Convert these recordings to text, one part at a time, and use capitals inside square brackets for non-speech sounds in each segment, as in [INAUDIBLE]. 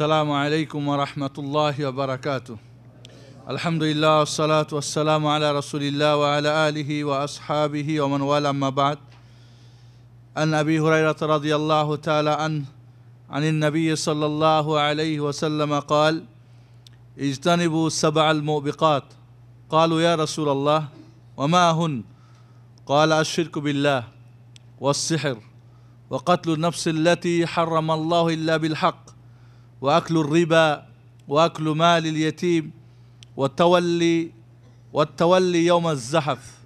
السلام عليكم ورحمة الله وبركاته الحمد لله والصلاة والسلام على رسول الله وعلى آله وأصحابه ومن والاه ما بعد عن أبي هريرة رضي الله تعالى عنه عن النبي صلى الله عليه وسلم قال اجتنبوا سبع الموبقات قالوا يا رسول الله وما هن قال الشرك بالله والسحر وقتل النفس التي حرم الله إلا بالحق واكل الربا واكل مال اليتيم والتولي والتولي يوم الزحف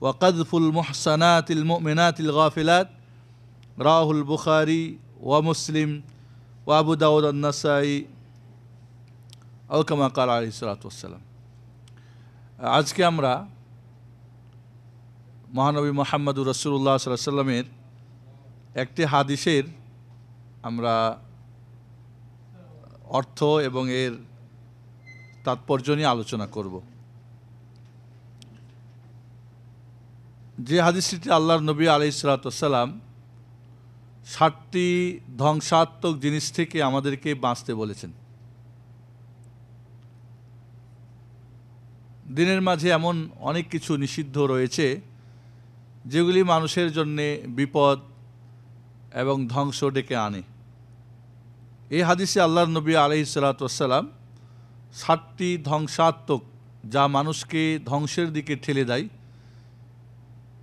وقذف المحصنات المؤمنات الغافلات راه البخاري ومسلم وابو داود النسائي او كما قال عليه الصلاه والسلام আজকে আমরা মহানবী মোহাম্মদুর রসুল্লাহ সাল্লামের একটি হাদিসের আমরা অর্থ এবং এর তাৎপর্য নিয়ে আলোচনা করব যে হাদিসটি আল্লাহর নবী আলি সালাতাম সাতটি ধ্বংসাত্মক জিনিস থেকে আমাদেরকে বাঁচতে বলেছেন দিনের মাঝে এমন অনেক কিছু নিষিদ্ধ রয়েছে যেগুলি মানুষের জন্যে বিপদ এবং ধ্বংস ডেকে আনে এই হাদিসে আল্লাহ নবী আলহি সালাতাম সাতটি ধ্বংসাত্মক যা মানুষকে ধ্বংসের দিকে ঠেলে দেয়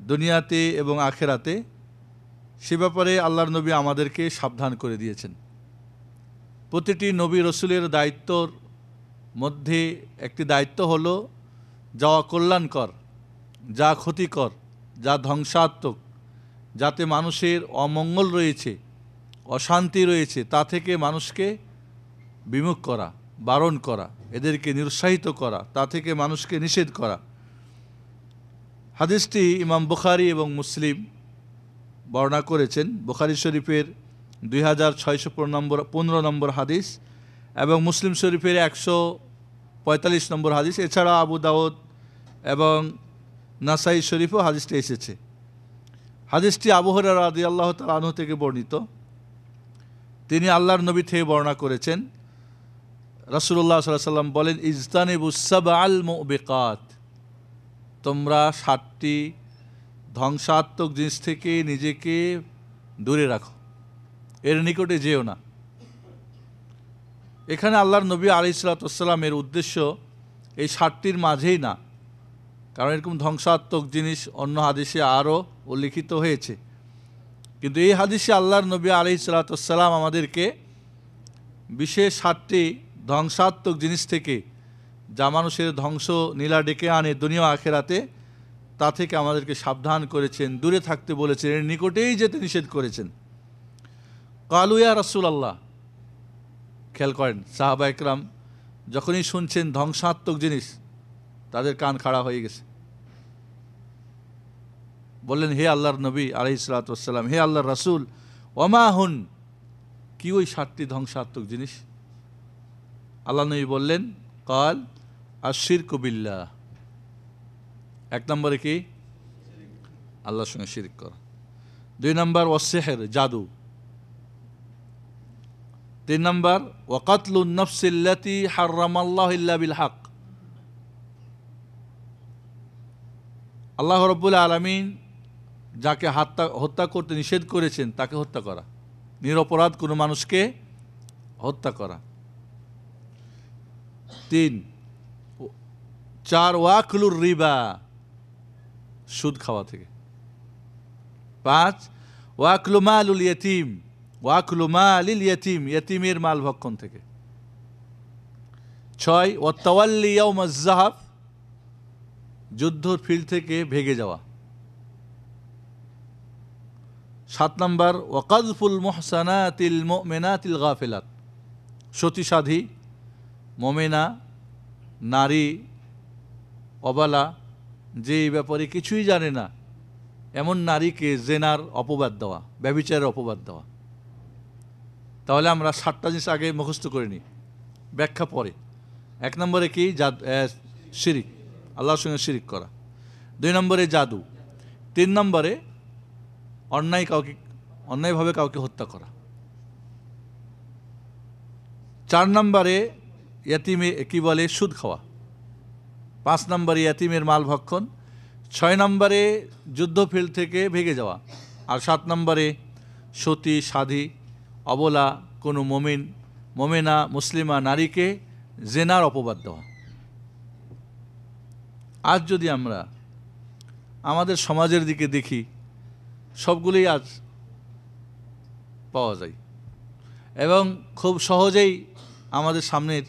দুনিয়াতে এবং আখেরাতে সে ব্যাপারে আল্লাহর নবী আমাদেরকে সাবধান করে দিয়েছেন প্রতিটি নবী রসুলের দায়িত্বর মধ্যে একটি দায়িত্ব হল যা অকল্যাণকর যা ক্ষতিকর যা ধ্বংসাত্মক যাতে মানুষের অমঙ্গল রয়েছে অশান্তি রয়েছে তা থেকে মানুষকে বিমুখ করা বারণ করা এদেরকে নিরুৎসাহিত করা তা থেকে মানুষকে নিষেধ করা হাদিসটি ইমাম বুখারি এবং মুসলিম বর্ণনা করেছেন বুখারি শরীফের দুই হাজার ছয়শো নম্বর পনেরো নম্বর হাদিস এবং মুসলিম শরীফের একশো পঁয়তাল্লিশ নম্বর হাদিস এছাড়া আবু দাউদ এবং নাসাই শরীফও হাদিসটি এসেছে হাদিসটি আবহরা আদি আল্লাহ তালাহ থেকে বর্ণিত তিনি আল্লাহর নবী থেকে বর্ণনা করেছেন রসুল্লাহ সাল্লাম বলেন ইজতানিবুসাব আল মোবেকাত তোমরা সাতটি ধ্বংসাত্মক জিনিস থেকে নিজেকে দূরে রাখো এর নিকটে যেও না এখানে আল্লাহর নবী আলি সালাতাম এর উদ্দেশ্য এই সাতটির মাঝেই না কারণ এরকম ধ্বংসাত্মক জিনিস অন্য আদেশে আরও উল্লিখিত হয়েছে কিন্তু এই হাদিসে আল্লাহর নবী আলি সালাতাম আমাদেরকে বিশেষ সাতটি ধ্বংসাত্মক জিনিস থেকে যা মানুষের ধ্বংস নীলা ডেকে আনে দুনিয়া আখেরাতে তা থেকে আমাদেরকে সাবধান করেছেন দূরে থাকতে বলেছেন এর নিকটেই যেতে নিষেধ করেছেন কালুয়া রসুল আল্লাহ খেয়াল করেন সাহাবা একরাম যখনই শুনছেন ধ্বংসাত্মক জিনিস তাদের কান খাড়া হয়ে গেছে বললেন হে আল্লাহর নবী আলি সালাতাম হে আল্লাহর রাসুল ওমাহুন কি ওই সাতটি ধ্বংসাত্মক জিনিস আল্লাহ নবী বললেন কাল আশির কবিল্লা এক নম্বরে কি আল্লাহর সঙ্গে শিরিক কর দুই নম্বর ওয়াসেহের জাদু তিন নম্বর ওয়াকাতলুন নফসিল্লাতি হার্রামাল্লাহ ইল্লা বিল হক আল্লাহ রব্বুল আলমিন যাকে হাত্যা হত্যা করতে নিষেধ করেছেন তাকে হত্যা করা নিরপরাধ কোনো মানুষকে হত্যা করা তিন চার ওয়াকলুর রিবা সুদ খাওয়া থেকে পাঁচ ওয়াকলু মালুল ইয়তিম ওয়াকলু মালিল ইয়তিম ইয়তিমের মাল ভক্ষণ থেকে ছয় ওয়াত্তাওয়াল্লি ইয়াউমাজ যুদ্ধর ফিল্ড থেকে ভেগে যাওয়া সাত নম্বর ওয়াকাজফুল মোহসানাতিল মোমেনাতিল সতী সতীসাধী মোমেনা নারী অবালা যে এই ব্যাপারে কিছুই জানে না এমন নারীকে জেনার অপবাদ দেওয়া ব্যবিচারের অপবাদ দেওয়া তাহলে আমরা সাতটা জিনিস আগে মুখস্থ করে নিই ব্যাখ্যা পরে এক নম্বরে কি জাদ শিরিক আল্লাহর সঙ্গে শিরিক করা দুই নম্বরে জাদু তিন নম্বরে অন্যায় কাউকে অন্যায়ভাবে কাউকে হত্যা করা চার নম্বরে ইয়াতিমে কি বলে সুদ খাওয়া পাঁচ নম্বরে ইয়াতিমের মাল ভক্ষণ ছয় নম্বরে যুদ্ধফিল্ড থেকে ভেঙে যাওয়া আর সাত নম্বরে সতী সাধী অবলা কোনো মমিন মমেনা মুসলিমা নারীকে জেনার অপবাদ দেওয়া আজ যদি আমরা আমাদের সমাজের দিকে দেখি সবগুলোই আজ পাওয়া যায় এবং খুব সহজেই আমাদের সামনের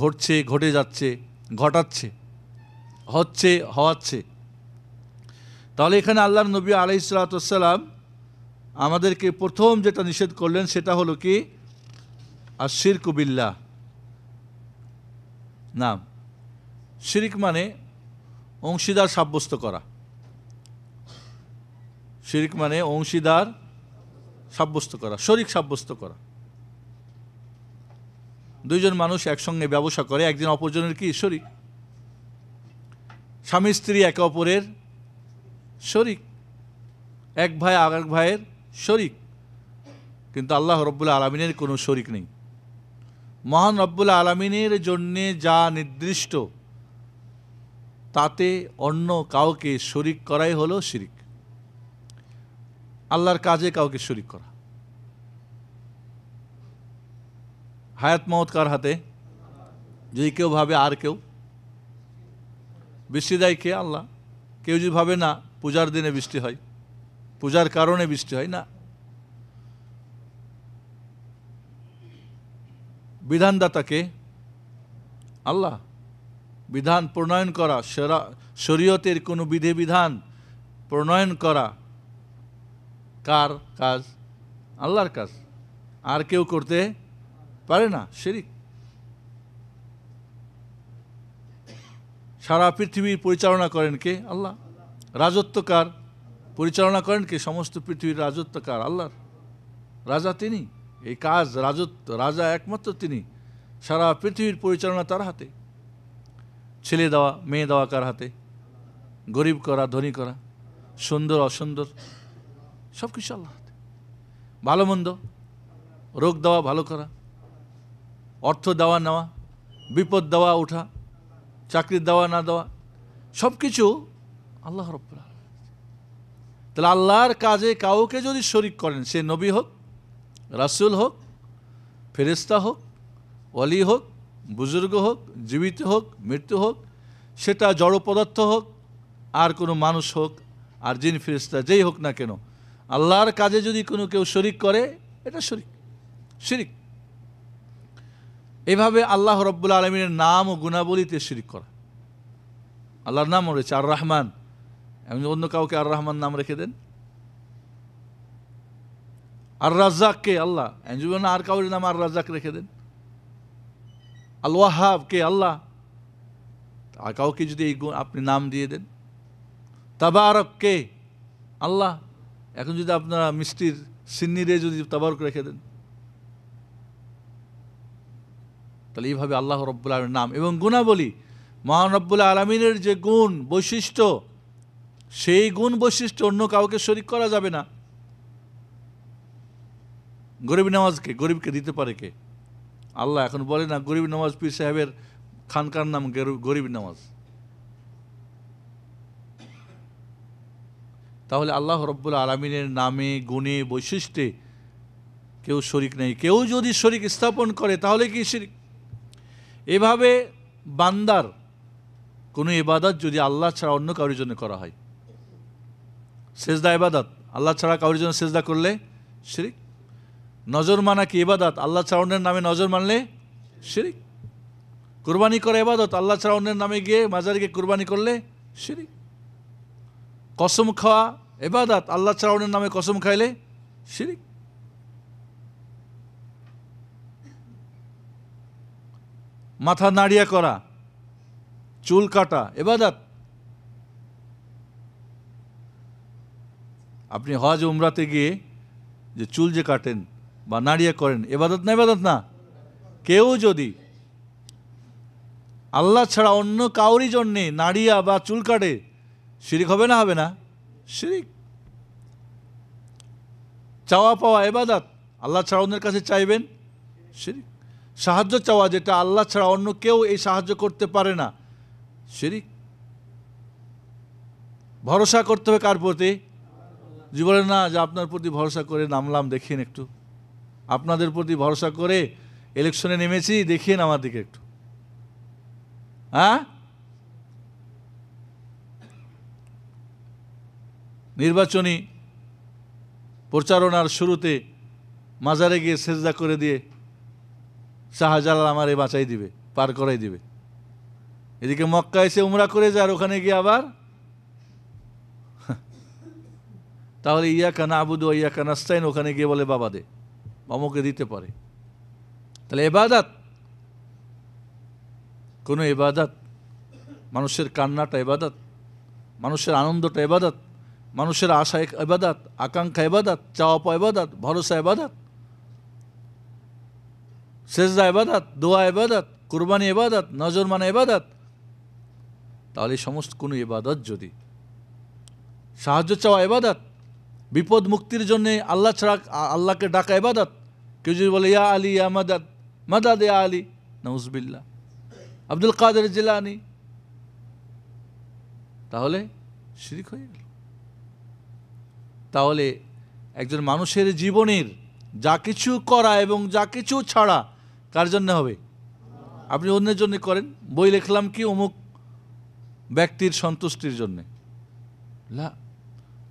ঘটছে ঘটে যাচ্ছে ঘটাচ্ছে হচ্ছে হওয়াচ্ছে তাহলে এখানে আল্লাহ নবী আলাইসালাম আমাদেরকে প্রথম যেটা নিষেধ করলেন সেটা হলো কি আর শির কুবিল্লা নাম শিরিক মানে অংশীদার সাব্যস্ত করা শিরিক মানে অংশীদার সাব্যস্ত করা শরিক সাব্যস্ত করা দুইজন মানুষ একসঙ্গে ব্যবসা করে একদিন অপরজনের কি শরিক স্বামী স্ত্রী একে অপরের শরিক এক ভাই আর এক ভাইয়ের শরিক কিন্তু আল্লাহ রব্বুল্লা আলমিনের কোনো শরিক নেই মহান রব্বুল্লা আলমিনের জন্যে যা নির্দিষ্ট তাতে অন্য কাউকে শরিক করাই হলো শিরিক আল্লাহর কাজে কাউকে শরিক করা হায়াত মত কার হাতে যদি কেউ ভাবে আর কেউ বৃষ্টি দেয় কে আল্লাহ কেউ যদি ভাবে না পূজার দিনে বৃষ্টি হয় পূজার কারণে বৃষ্টি হয় না বিধানদাতাকে আল্লাহ বিধান প্রণয়ন করা শরীয়তের কোনো বিধিবিধান প্রণয়ন করা কার কাজ আল্লাহর কাজ আর কেউ করতে পারে না শিরিক সারা পৃথিবীর পরিচালনা করেন কে আল্লাহ রাজত্বকার পরিচালনা করেন কে সমস্ত পৃথিবীর রাজত্বকার আল্লাহর রাজা তিনি এই কাজ রাজত্ব রাজা একমাত্র তিনি সারা পৃথিবীর পরিচালনা তার হাতে ছেলে দেওয়া মেয়ে দেওয়া কার হাতে গরিব করা ধনী করা সুন্দর অসুন্দর সব কিছু আল্লাহ হাতে ভালো মন্দ রোগ দেওয়া ভালো করা অর্থ দেওয়া নেওয়া বিপদ দেওয়া ওঠা চাকরি দেওয়া না দেওয়া সব কিছু আল্লাহ রব্লা তাহলে আল্লাহর কাজে কাউকে যদি শরিক করেন সে নবী হোক রাসুল হোক ফেরিস্তা হোক অলি হোক বুজুর্গ হোক জীবিত হোক মৃত্যু হোক সেটা জড় পদার্থ হোক আর কোনো মানুষ হোক আর জিন ফেরিস্তা যেই হোক না কেন আল্লাহর কাজে যদি কোনো কেউ শরিক করে এটা শরিক শিরিক এভাবে আল্লাহ রব্বুল আলমিনের নাম ও গুণাবলীতে শিরিক করা আল্লাহর নাম রয়েছে আর রহমান এমনি অন্য কাউকে আর রহমান নাম রেখে দেন আর রাজ্জাককে আল্লাহ এমন আর কাউর নাম আর রাজ্জাক রেখে দেন আল কে আল্লাহ আর কাউকে যদি এই আপনি নাম দিয়ে দেন কে আল্লাহ এখন যদি আপনারা মিষ্টির সিন্নিরে যদি তাবারক রেখে দেন তাহলে এইভাবে আল্লাহ রব্বুল আলমের নাম এবং গুণাবলী মহান রব্বুল আলমিনের যে গুণ বৈশিষ্ট্য সেই গুণ বৈশিষ্ট্য অন্য কাউকে শরিক করা যাবে না গরিব নামাজকে গরিবকে দিতে পারে কে আল্লাহ এখন বলে না গরিব নামাজ পীর সাহেবের খানকার নাম গরিব নামাজ তাহলে আল্লাহ রব্বুল আলমিনের নামে গুণে বৈশিষ্ট্যে কেউ শরিক নেই কেউ যদি শরিক স্থাপন করে তাহলে কি শিরিক এভাবে বান্দার কোনো এবাদত যদি আল্লাহ ছাড়া অন্য কারোর জন্য করা হয় সেজদা এবাদত আল্লাহ ছাড়া কারোর জন্য সেজদা করলে শিরিক নজর মানা কি এবাদত আল্লাহ ছাড়া অন্যের নামে নজর মানলে শিরিক কোরবানি করা এবাদত আল্লাহ ছাড়া অন্যের নামে গিয়ে মাজারিকে কোরবানি করলে শিরিক কসম খাওয়া এবাদাত আল্লাহ চাউনের নামে কসম খাইলে শিরিক মাথা নাড়িয়া করা চুল কাটা এবাদাত আপনি হজ উমরাতে গিয়ে যে চুল যে কাটেন বা নাড়িয়া করেন এবাদত না এবাদত না কেউ যদি আল্লাহ ছাড়া অন্য কাউরি জন্যে নাড়িয়া বা চুল কাটে শিরিক হবে না হবে না শিরিক চাওয়া পাওয়া এবাদাত আল্লাহ ছাড়া অন্যের কাছে চাইবেন শিরিক সাহায্য চাওয়া যেটা আল্লাহ ছাড়া অন্য কেউ এই সাহায্য করতে পারে না শিরিক ভরসা করতে হবে কার প্রতি জীবনে না যে আপনার প্রতি ভরসা করে নামলাম দেখেন একটু আপনাদের প্রতি ভরসা করে ইলেকশনে নেমেছি দেখেন আমার দিকে একটু হ্যাঁ নির্বাচনী প্রচারণার শুরুতে মাজারে গিয়ে সেজদা করে দিয়ে শাহজালাল আমারে বাঁচাই দিবে পার করাই দিবে এদিকে মক্কা এসে উমরা করে যায় আর ওখানে গিয়ে আবার [LAUGHS] তাহলে ইয়া কানা আবুদু ইয়া কানাস্তাইন ওখানে গিয়ে বলে বাবা দে অমুকে দিতে পারে তাহলে এবাদাত কোনো এবাদাত মানুষের কান্নাটা এবাদাত মানুষের আনন্দটা এবাদাত মানুষের আশা এবাদাত আকাঙ্ক্ষা এবাদাত চাওয়া পাওয়া এবাদাত ভরসা এবাদাত শেষদা এবাদাত দোয়া এবাদাত কোরবানি এবাদাত নজর মানে এবাদাত তাহলে সমস্ত কোনো এবাদত যদি সাহায্য চাওয়া এবাদাত বিপদ মুক্তির জন্যে আল্লাহ ছাড়া আল্লাহকে ডাকা এবাদাত কেউ যদি বলে ইয়া আলী ইয়া মাদাত মাদাদ ইয়া আলী নউজবিল্লা আব্দুল কাদের জিলানি তাহলে শিরিক হয়ে গেল তাহলে একজন মানুষের জীবনের যা কিছু করা এবং যা কিছু ছাড়া কার জন্য হবে আপনি অন্যের জন্য করেন বই লিখলাম কি অমুক ব্যক্তির সন্তুষ্টির জন্যে লা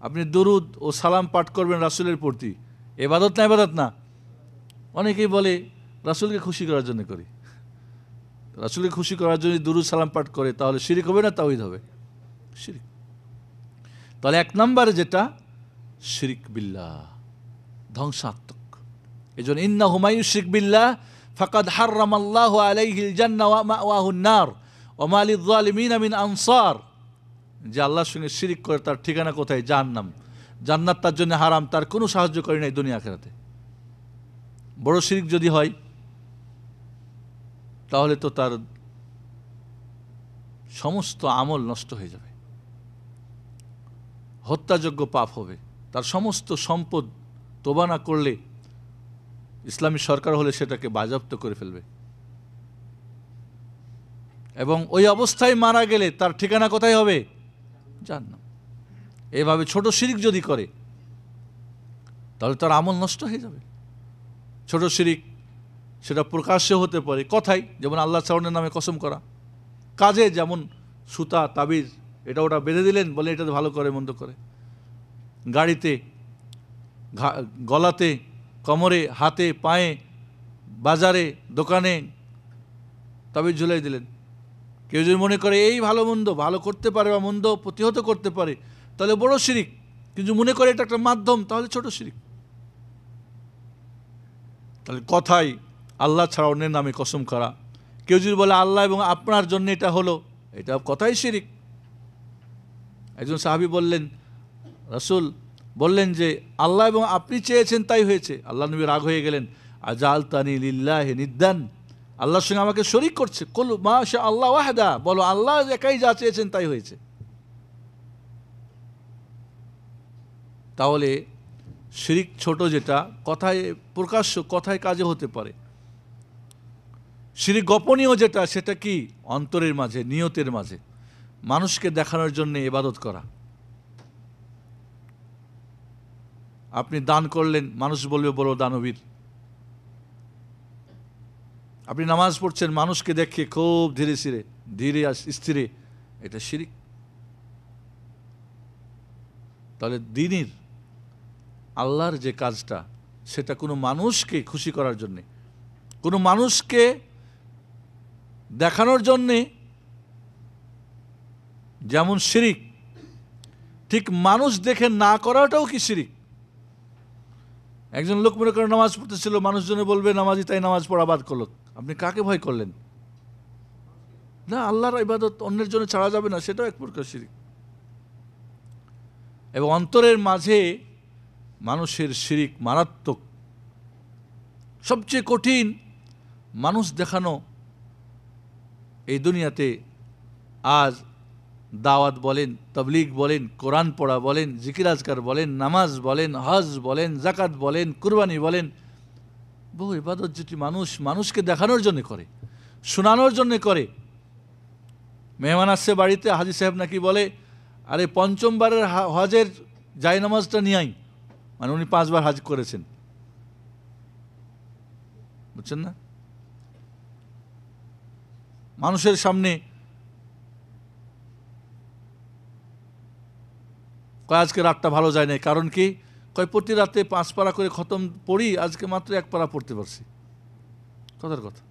আপনি দরুদ ও সালাম পাঠ করবেন রাসুলের প্রতি এবাদত না এবাদত না অনেকেই বলে রাসুলকে খুশি করার জন্য করি রাসুলকে খুশি করার জন্য দুরুদ সালাম পাঠ করে তাহলে শিরিক হবে না তাওহিদ হবে শিরিক তাহলে এক নম্বরে যেটা শিরিক বিল্লা ধ্বংসাত্মক এজন্য ইন্না হুমায়ু শিরিক বিল্লা ফাকাদ হার্রাম আল্লাহ আলাইহিল জান্না ওয়াহুন্নার ওমালি জালিমিন আমিন আনসার যে আল্লাহর সঙ্গে শিরিক করে তার ঠিকানা কোথায় জাহান্নাম জান্নাত তার জন্য হারাম তার কোনো সাহায্য করে নাই দুনিয়া খেরাতে বড় শিরিক যদি হয় তাহলে তো তার সমস্ত আমল নষ্ট হয়ে যাবে হত্যাযোগ্য পাপ হবে তার সমস্ত সম্পদ তোবা না করলে ইসলামী সরকার হলে সেটাকে বাজাপ্ত করে ফেলবে এবং ওই অবস্থায় মারা গেলে তার ঠিকানা কোথায় হবে জান না এভাবে ছোট শিরিক যদি করে তাহলে তার আমল নষ্ট হয়ে যাবে ছোট শিরিক সেটা প্রকাশ্য হতে পারে কথাই যেমন আল্লাহ সাউনের নামে কসম করা কাজে যেমন সুতা তাবিজ এটা ওটা বেঁধে দিলেন বলে এটা ভালো করে মন্দ করে গাড়িতে গলাতে কমরে হাতে পায়ে বাজারে দোকানে তবে ঝুলাই দিলেন কেউ যদি মনে করে এই ভালো মন্দ ভালো করতে পারে বা মন্দ প্রতিহত করতে পারে তাহলে বড় শিরিক কিন্তু মনে করে এটা একটা মাধ্যম তাহলে ছোট শিরিক তাহলে কথাই আল্লাহ ছাড়া অন্যের নামে কসম করা কেউ যদি বলে আল্লাহ এবং আপনার জন্য এটা হলো এটা কথাই শিরিক একজন সাহাবি বললেন রসুল বললেন যে আল্লাহ এবং আপনি চেয়েছেন তাই হয়েছে আল্লাহ নবী রাগ হয়ে গেলেন আজাল তানি লিল্লাহ নিদ্দান আল্লাহর সঙ্গে আমাকে শরিক করছে কলু মা সে আল্লাহ ওয়াহদা বলো আল্লাহ একাই যা চেয়েছেন তাই হয়েছে তাহলে শিরিক ছোট যেটা কথায় প্রকাশ্য কথায় কাজে হতে পারে শিরিক গোপনীয় যেটা সেটা কি অন্তরের মাঝে নিয়তের মাঝে মানুষকে দেখানোর জন্য ইবাদত করা আপনি দান করলেন মানুষ বলবে বলো দানবীর আপনি নামাজ পড়ছেন মানুষকে দেখে খুব ধীরে ধীরে ধীরে আর স্থিরে এটা শিরিক তাহলে দিনের আল্লাহর যে কাজটা সেটা কোনো মানুষকে খুশি করার জন্যে কোনো মানুষকে দেখানোর জন্যে যেমন শিরিক ঠিক মানুষ দেখে না করাটাও কি শিরিক একজন লোক মনে করে নামাজ পড়তেছিল মানুষজনে বলবে নামাজি তাই নামাজ পড়া বাদ করলো আপনি কাকে ভয় করলেন না আল্লাহর ইবাদত অন্যের জন্য ছাড়া যাবে না সেটাও এক প্রকার শিরিক এবং অন্তরের মাঝে মানুষের শিরিক মারাত্মক সবচেয়ে কঠিন মানুষ দেখানো এই দুনিয়াতে আজ দাওয়াত বলেন তবলিগ বলেন কোরআন পড়া বলেন জিকিরাজকার বলেন নামাজ বলেন হজ বলেন জাকাত বলেন কুরবানি বলেন বহু ইবাদত যেটি মানুষ মানুষকে দেখানোর জন্য করে শোনানোর জন্য করে মেহমান আসছে বাড়িতে হাজি সাহেব নাকি বলে আরে পঞ্চমবারের হজের নামাজটা নিয়ে আই মানে উনি পাঁচবার হাজ করেছেন বুঝছেন না মানুষের সামনে কয় আজকে রাতটা ভালো যায় নাই কারণ কি কয় প্রতি রাতে পাঁচ পারা করে খতম পড়ি আজকে মাত্র এক পারা পড়তে পারছি কথার কথা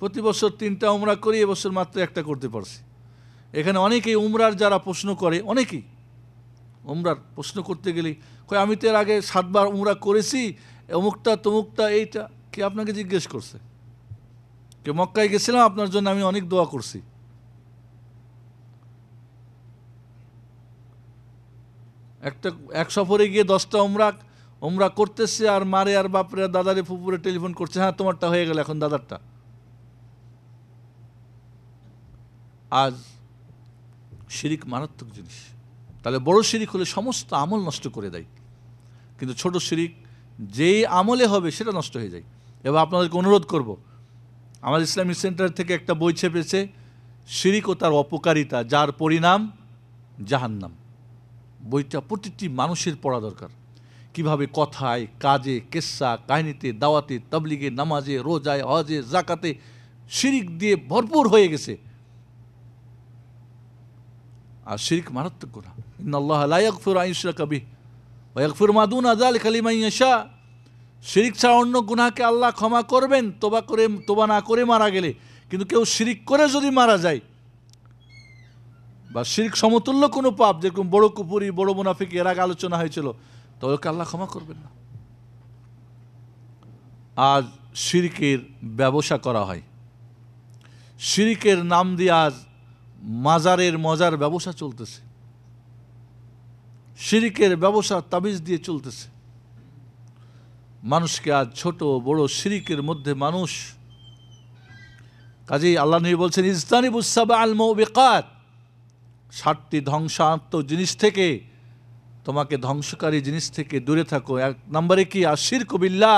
প্রতি বছর তিনটা উমরা করি এবছর মাত্র একটা করতে পারছি এখানে অনেকেই উমরার যারা প্রশ্ন করে অনেকেই উমরার প্রশ্ন করতে গেলে কয় আমি তো এর আগে সাতবার উমরা করেছি অমুকটা তমুকটা এইটা কে আপনাকে জিজ্ঞেস করছে কে মক্কায় গেছিলাম আপনার জন্য আমি অনেক দোয়া করছি একটা এক সফরে গিয়ে দশটা ওমরা ওমরা করতেছে আর মারে আর বাপরে দাদারে ফুপুরে টেলিফোন করছে হ্যাঁ তোমারটা হয়ে গেল এখন দাদারটা আজ শিরিক মারাত্মক জিনিস তাহলে বড় শিরিক হলে সমস্ত আমল নষ্ট করে দেয় কিন্তু ছোট শিরিক যেই আমলে হবে সেটা নষ্ট হয়ে যায় এবার আপনাদেরকে অনুরোধ করব। আমাদের ইসলামিক সেন্টার থেকে একটা বই ছেপেছে শিরিক ও তার অপকারিতা যার পরিণাম জাহান্নাম বইটা প্রতিটি মানুষের পড়া দরকার কিভাবে কথায় কাজে কেসা কাহিনীতে দাওয়াতে তবলিগে নামাজে রোজায় হজে জাকাতে শিরিক দিয়ে ভরপুর হয়ে গেছে আর শিরিক মারাত্মক গুণা কবি মাদুন আজাল ছাড়া অন্য গুনাহকে আল্লাহ ক্ষমা করবেন তোবা করে তোবা না করে মারা গেলে কিন্তু কেউ শিরিক করে যদি মারা যায় বা শির্ক সমতুল্য কোনো পাপ যেরকম বড় কুপুরি বড় মুনাফিক এর আগে আলোচনা হয়েছিল তো ওকে আল্লাহ ক্ষমা করবেন না আজ শিরিকের ব্যবসা করা হয় শিরিকের নাম দিয়ে আজ মাজারের মজার ব্যবসা চলতেছে শিরিকের ব্যবসা তাবিজ দিয়ে চলতেছে মানুষকে আজ ছোট বড় শিরিকের মধ্যে মানুষ কাজেই আল্লাহ নবী বলছেন ইস্তানিবুসাবা আল বেকাত সাতটি ধ্বংসাত্ম জিনিস থেকে তোমাকে ধ্বংসকারী জিনিস থেকে দূরে থাকো এক নম্বরে কি আর শির কবিল্লা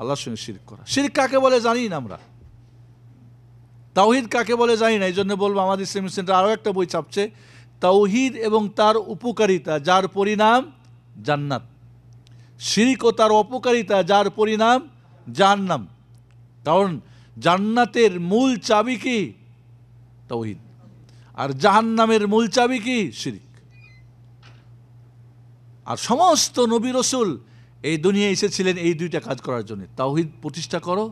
আল্লাহর সঙ্গে শির করা শির কাকে বলে জানি না আমরা তাওহিদ কাকে বলে জানি না এই জন্য বলবো আমাদের ইসলাম সেন্টার আরও একটা বই ছাপছে তাওহিদ এবং তার উপকারিতা যার পরিণাম জান্নাত শিরিক ও তার অপকারিতা যার পরিণাম জাহান্নাম কারণ জান্নাতের মূল চাবি কি তৌহিদ আর জাহান্নামের মূল চাবি কি শিরিক আর সমস্ত নবী রসুল এই দুনিয়া এসেছিলেন এই দুইটা কাজ করার জন্য তাওহিদ প্রতিষ্ঠা করো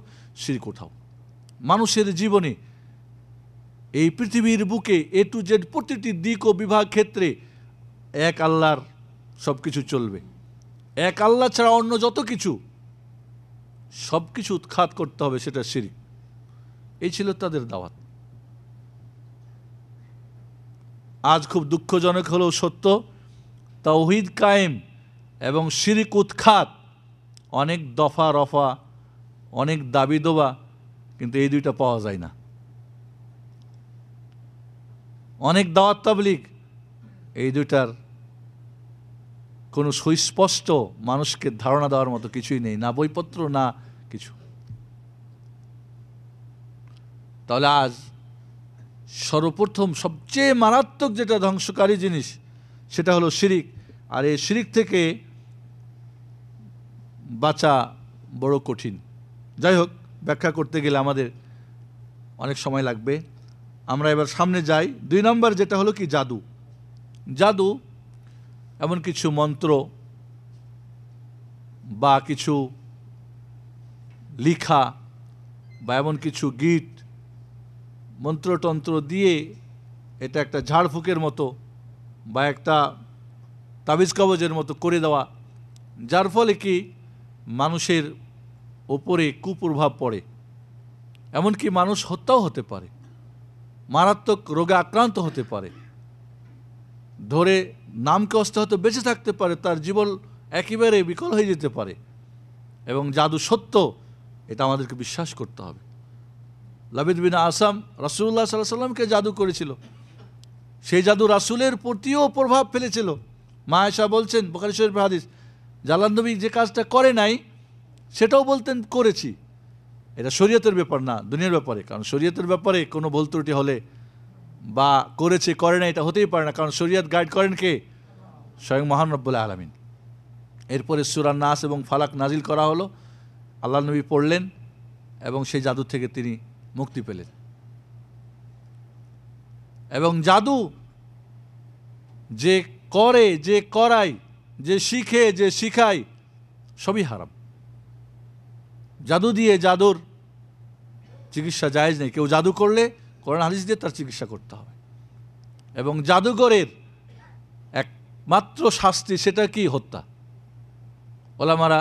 শিরিক উঠাও মানুষের জীবনে এই পৃথিবীর বুকে এ টু জেড প্রতিটি দিক ও বিভাগ ক্ষেত্রে এক আল্লাহর সব কিছু চলবে এক আল্লাহ ছাড়া অন্য যত কিছু সব কিছু উৎখাত করতে হবে সেটা শিরিক এই ছিল তাদের দাওয়াত আজ খুব দুঃখজনক হলেও সত্য তৌহিদ কায়েম এবং শিরিক উৎখাত অনেক দফা রফা অনেক দাবি দোবা কিন্তু এই দুইটা পাওয়া যায় না অনেক দাওয়াত তাবলিক এই দুইটার কোনো সুস্পষ্ট মানুষকে ধারণা দেওয়ার মতো কিছুই নেই না বইপত্র না কিছু তাহলে আজ সর্বপ্রথম সবচেয়ে মারাত্মক যেটা ধ্বংসকারী জিনিস সেটা হলো শিরিক আর এই শিরিক থেকে বাঁচা বড় কঠিন যাই হোক ব্যাখ্যা করতে গেলে আমাদের অনেক সময় লাগবে আমরা এবার সামনে যাই দুই নম্বর যেটা হলো কি জাদু জাদু এমন কিছু মন্ত্র বা কিছু লিখা বা এমন কিছু গীত মন্ত্রতন্ত্র দিয়ে এটা একটা ঝাড়ফুঁকের মতো বা একটা তাবিজ কবজের মতো করে দেওয়া যার ফলে কি মানুষের ওপরে কুপ্রভাব পড়ে এমনকি মানুষ হত্যাও হতে পারে মারাত্মক রোগে আক্রান্ত হতে পারে ধরে নামকে অস্তে হয়তো বেঁচে থাকতে পারে তার জীবন একেবারে বিকল হয়ে যেতে পারে এবং জাদু সত্য এটা আমাদেরকে বিশ্বাস করতে হবে লাবিদ বিন আসাম রাসুল্লাহ সাল্লাহ সাল্লামকে জাদু করেছিল সেই জাদু রাসুলের প্রতিও প্রভাব ফেলেছিল মা আয়সা বলছেন বকারি শরীফ হাদিস জালানদবী যে কাজটা করে নাই সেটাও বলতেন করেছি এটা শরীয়তের ব্যাপার না দুনিয়ার ব্যাপারে কারণ শরীয়তের ব্যাপারে কোনো ভুল ত্রুটি হলে বা করেছে করে না এটা হতেই পারে না কারণ শরীয়ত গাইড করেন কে স্বয়ং মহানব্বুল আলমিন এরপরে সুরা নাস এবং ফালাক নাজিল করা হলো আল্লাহ নবী পড়লেন এবং সেই জাদু থেকে তিনি মুক্তি পেলেন এবং জাদু যে করে যে করায় যে শিখে যে শিখায় সবই হারাম জাদু দিয়ে জাদুর চিকিৎসা জায়েজ নেই কেউ জাদু করলে করোনা হাদিস দিয়ে তার চিকিৎসা করতে হবে এবং জাদুঘরের একমাত্র শাস্তি সেটা কি হত্যা ওলামারা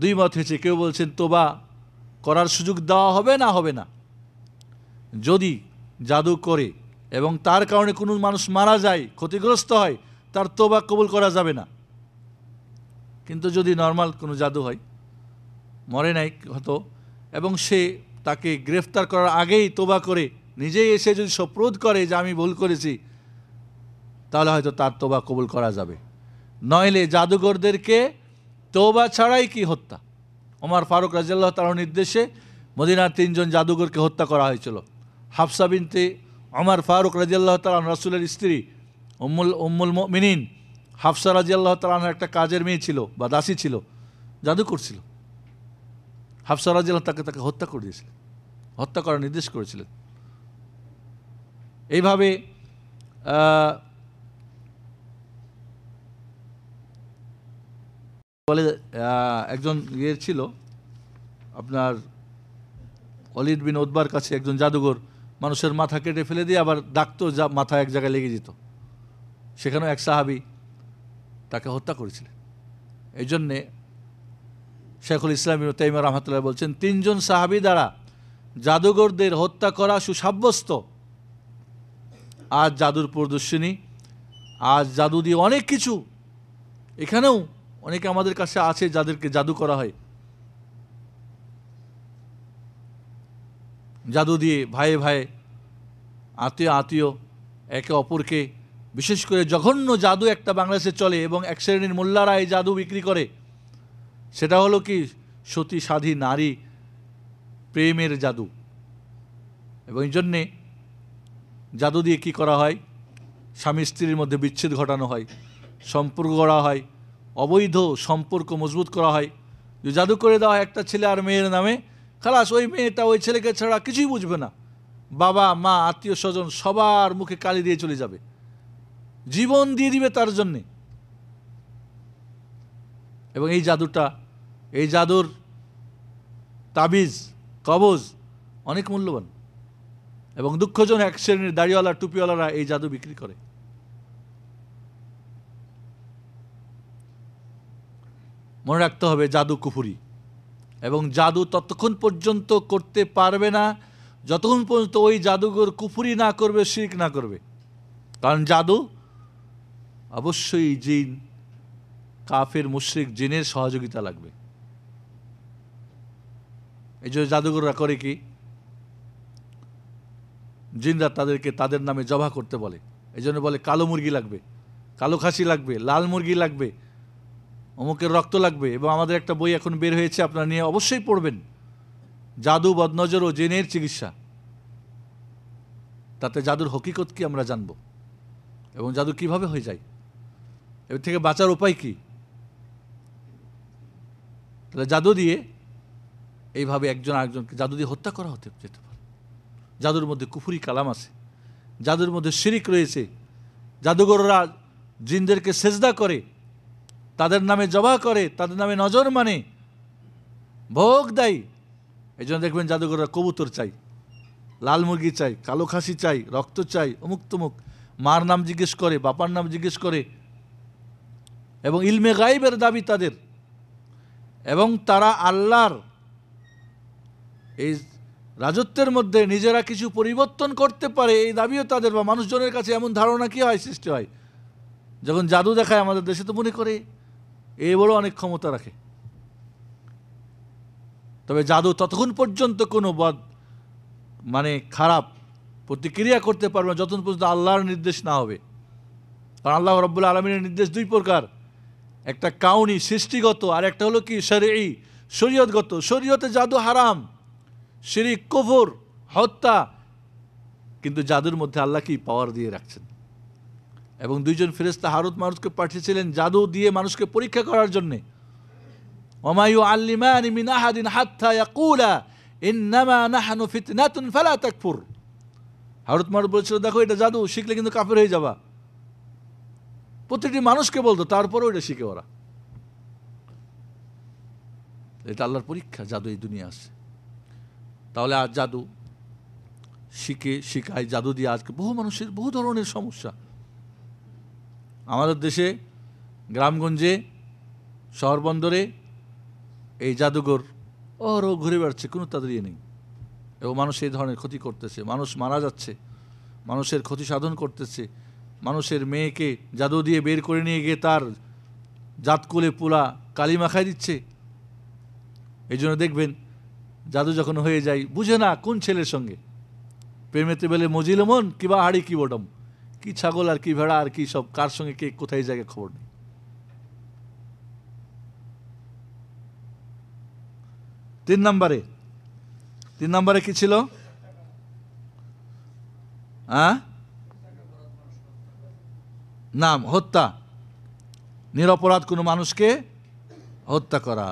দুই মত হয়েছে কেউ বলছেন তোবা করার সুযোগ দেওয়া হবে না হবে না যদি জাদু করে এবং তার কারণে কোনো মানুষ মারা যায় ক্ষতিগ্রস্ত হয় তার তোবা কবুল করা যাবে না কিন্তু যদি নর্মাল কোনো জাদু হয় মরে নাই হতো এবং সে তাকে গ্রেফতার করার আগেই তোবা করে নিজেই এসে যদি সপ্রোধ করে যে আমি ভুল করেছি তাহলে হয়তো তার তোবা কবুল করা যাবে নইলে জাদুঘরদেরকে তোবা ছাড়াই কি হত্যা ওমর ফারুক রাজিয়াল্লাহ তালার নির্দেশে মদিনার তিনজন জাদুঘরকে হত্যা করা হয়েছিল হাফসা বিনতে ওমর ফারুক রাজিয়াল্লাহ তালান রাসুলের স্ত্রী উম্মুল উম্মুল মিনিন হাফসা রাজিয়াল্লাহ তালান একটা কাজের মেয়ে ছিল বা দাসী ছিল জাদু করছিল হাফসা রাজিয়াল্লাহ তাকে তাকে হত্যা করে দিয়েছিলেন হত্যা করার নির্দেশ করেছিলেন এইভাবে বলে একজন ইয়ে ছিল আপনার অলিদ বিন ওদবার কাছে একজন জাদুঘর মানুষের মাথা কেটে ফেলে দিয়ে আবার ডাকতো যা মাথা এক জায়গায় লেগে যেত সেখানেও এক সাহাবি তাকে হত্যা করেছিলেন এই জন্যে শেখুল ইসলাম তাইমা রহমতুল্লাহ বলছেন তিনজন সাহাবি দ্বারা জাদুঘরদের হত্যা করা সুসাব্যস্ত আজ জাদুর প্রদর্শনী আজ জাদু দিয়ে অনেক কিছু এখানেও অনেকে আমাদের কাছে আছে যাদেরকে জাদু করা হয় জাদু দিয়ে ভাইয়ে ভাইয়ে আত্মীয় আত্মীয় একে অপরকে বিশেষ করে জঘন্য জাদু একটা বাংলাদেশে চলে এবং এক শ্রেণীর মোল্লারা এই জাদু বিক্রি করে সেটা হলো কি সতী সাধী নারী প্রেমের জাদু এবং এই জন্যে জাদু দিয়ে কি করা হয় স্বামী স্ত্রীর মধ্যে বিচ্ছেদ ঘটানো হয় সম্পর্ক গড়া হয় অবৈধ সম্পর্ক মজবুত করা হয় যে জাদু করে দেওয়া একটা ছেলে আর মেয়ের নামে খালাস ওই মেয়েটা ওই ছেলেকে ছাড়া কিছুই বুঝবে না বাবা মা আত্মীয় স্বজন সবার মুখে কালি দিয়ে চলে যাবে জীবন দিয়ে দিবে তার জন্যে এবং এই জাদুটা এই জাদুর তাবিজ কবজ অনেক মূল্যবান এবং দুঃখজন এক শ্রেণীর দাড়িওয়ালা টুপিওয়ালারা এই জাদু বিক্রি করে মনে রাখতে হবে জাদু কুফুরি এবং জাদু ততক্ষণ পর্যন্ত করতে পারবে না যতক্ষণ পর্যন্ত ওই জাদুঘর কুফুরি না করবে শিখ না করবে কারণ জাদু অবশ্যই জিন কাফের মুশ্রিক জিনের সহযোগিতা লাগবে এই জন্য জাদুঘররা করে কি জিনরা তাদেরকে তাদের নামে জবা করতে বলে এই জন্য বলে কালো মুরগি লাগবে কালো খাসি লাগবে লাল মুরগি লাগবে অমুকের রক্ত লাগবে এবং আমাদের একটা বই এখন বের হয়েছে আপনারা নিয়ে অবশ্যই পড়বেন জাদু বদনজর ও জেনের চিকিৎসা তাতে জাদুর হকিকত কি আমরা জানব এবং জাদু কিভাবে হয়ে যায় এর থেকে বাঁচার উপায় কি তাহলে জাদু দিয়ে এইভাবে একজন আরেকজনকে জাদু দিয়ে হত্যা করা হতে যেতে পারে জাদুর মধ্যে কুফুরি কালাম আছে জাদুর মধ্যে শিরিক রয়েছে জাদুঘররা জিনদেরকে সেজদা করে তাদের নামে জবা করে তাদের নামে নজর মানে ভোগ দেয় এই জন্য দেখবেন জাদুঘররা কবুতর চাই লাল মুরগি চাই কালো খাসি চাই রক্ত চাই অমুক তমুক মার নাম জিজ্ঞেস করে বাপার নাম জিজ্ঞেস করে এবং ইলমে গাইবের দাবি তাদের এবং তারা আল্লাহর এই রাজত্বের মধ্যে নিজেরা কিছু পরিবর্তন করতে পারে এই দাবিও তাদের বা মানুষজনের কাছে এমন ধারণা কি হয় সৃষ্টি হয় যখন জাদু দেখায় আমাদের দেশে তো মনে করে এ বড় অনেক ক্ষমতা রাখে তবে জাদু ততক্ষণ পর্যন্ত কোনো বদ মানে খারাপ প্রতিক্রিয়া করতে পারবে না যতক্ষণ পর্যন্ত আল্লাহর নির্দেশ না হবে কারণ আল্লাহ রব্বুল আলমিনের নির্দেশ দুই প্রকার একটা কাউনি সৃষ্টিগত আর একটা হলো কি এই শরীয়তগত শরীয়তে জাদু হারাম শিরিক কফর হত্যা কিন্তু জাদুর মধ্যে আল্লাহ কি পাওয়ার দিয়ে রাখছেন এবং দুইজন ফেরেস্তা হারুত মানুষকে পাঠিয়েছিলেন জাদু দিয়ে মানুষকে পরীক্ষা করার জন্যে ওমায়ু আল্লিমান মিন আহাদিন হাত্থা ইয়াকুলা ইন্নামা নাহানু ফিতনাতুন ফালা তাকফুর হারুত মানুষ বলছিল দেখো এটা জাদু শিখলে কিন্তু কাফের হয়ে যাবা প্রতিটি মানুষকে বলতো তারপরেও এটা শিখে ওরা এটা আল্লাহর পরীক্ষা জাদু এই দুনিয়া আছে তাহলে আজ জাদু শিখে শিখায় জাদু দিয়ে আজকে বহু মানুষের বহু ধরনের সমস্যা আমাদের দেশে গ্রামগঞ্জে শহর বন্দরে এই জাদুঘর অর ঘুরে বেড়াচ্ছে কোনো তাদের ইয়ে নেই এবং মানুষ এই ধরনের ক্ষতি করতেছে মানুষ মারা যাচ্ছে মানুষের ক্ষতি সাধন করতেছে মানুষের মেয়েকে জাদু দিয়ে বের করে নিয়ে গিয়ে তার জাতকুলে পোলা কালি মাখায় দিচ্ছে এই জন্য দেখবেন জাদু যখন হয়ে যায় বুঝে না কোন ছেলের সঙ্গে প্রেমেতে বেলে মন কিবা হাড়ি কি বটম কি ছাগল আর কি ভেড়া আর কি সব কার সঙ্গে কে কোথায় জায়গায় খবর নেই তিন নম্বরে তিন নম্বরে কি ছিল হ্যাঁ? নাম হত্যা নিরপরাধ কোনো মানুষকে হত্যা করা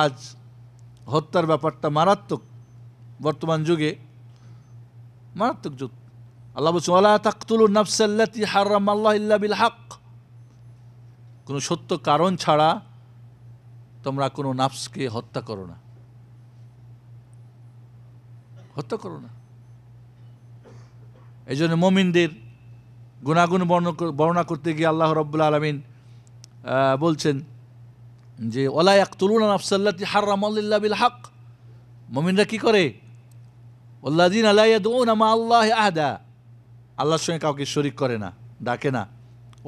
আজ হত্যার ব্যাপারটা মারাত্মক বর্তমান যুগে মারাত্মক যুদ্ধ আল্লাহ বলছেন আল্লাহ তাকতুল নাফসাল্লাতি হারাম আল্লাহ ইল্লা বিল হক কোনো সত্য কারণ ছাড়া তোমরা কোনো নাফসকে হত্যা করো না হত্যা করো না এই জন্য মমিনদের গুণাগুণ বর্ণনা করতে গিয়ে আল্লাহ রব্বুল আলমিন বলছেন যে ওলা এক ইয়াকতুলুনা নাফসাল্লাতি হারামাল্লাহ বিল হক মমিনরা কী করে আল্লাহ আলাইয়াদউনা আমা আল্লাহ আহদা আল্লাহর সঙ্গে কাউকে শরিক করে না ডাকে না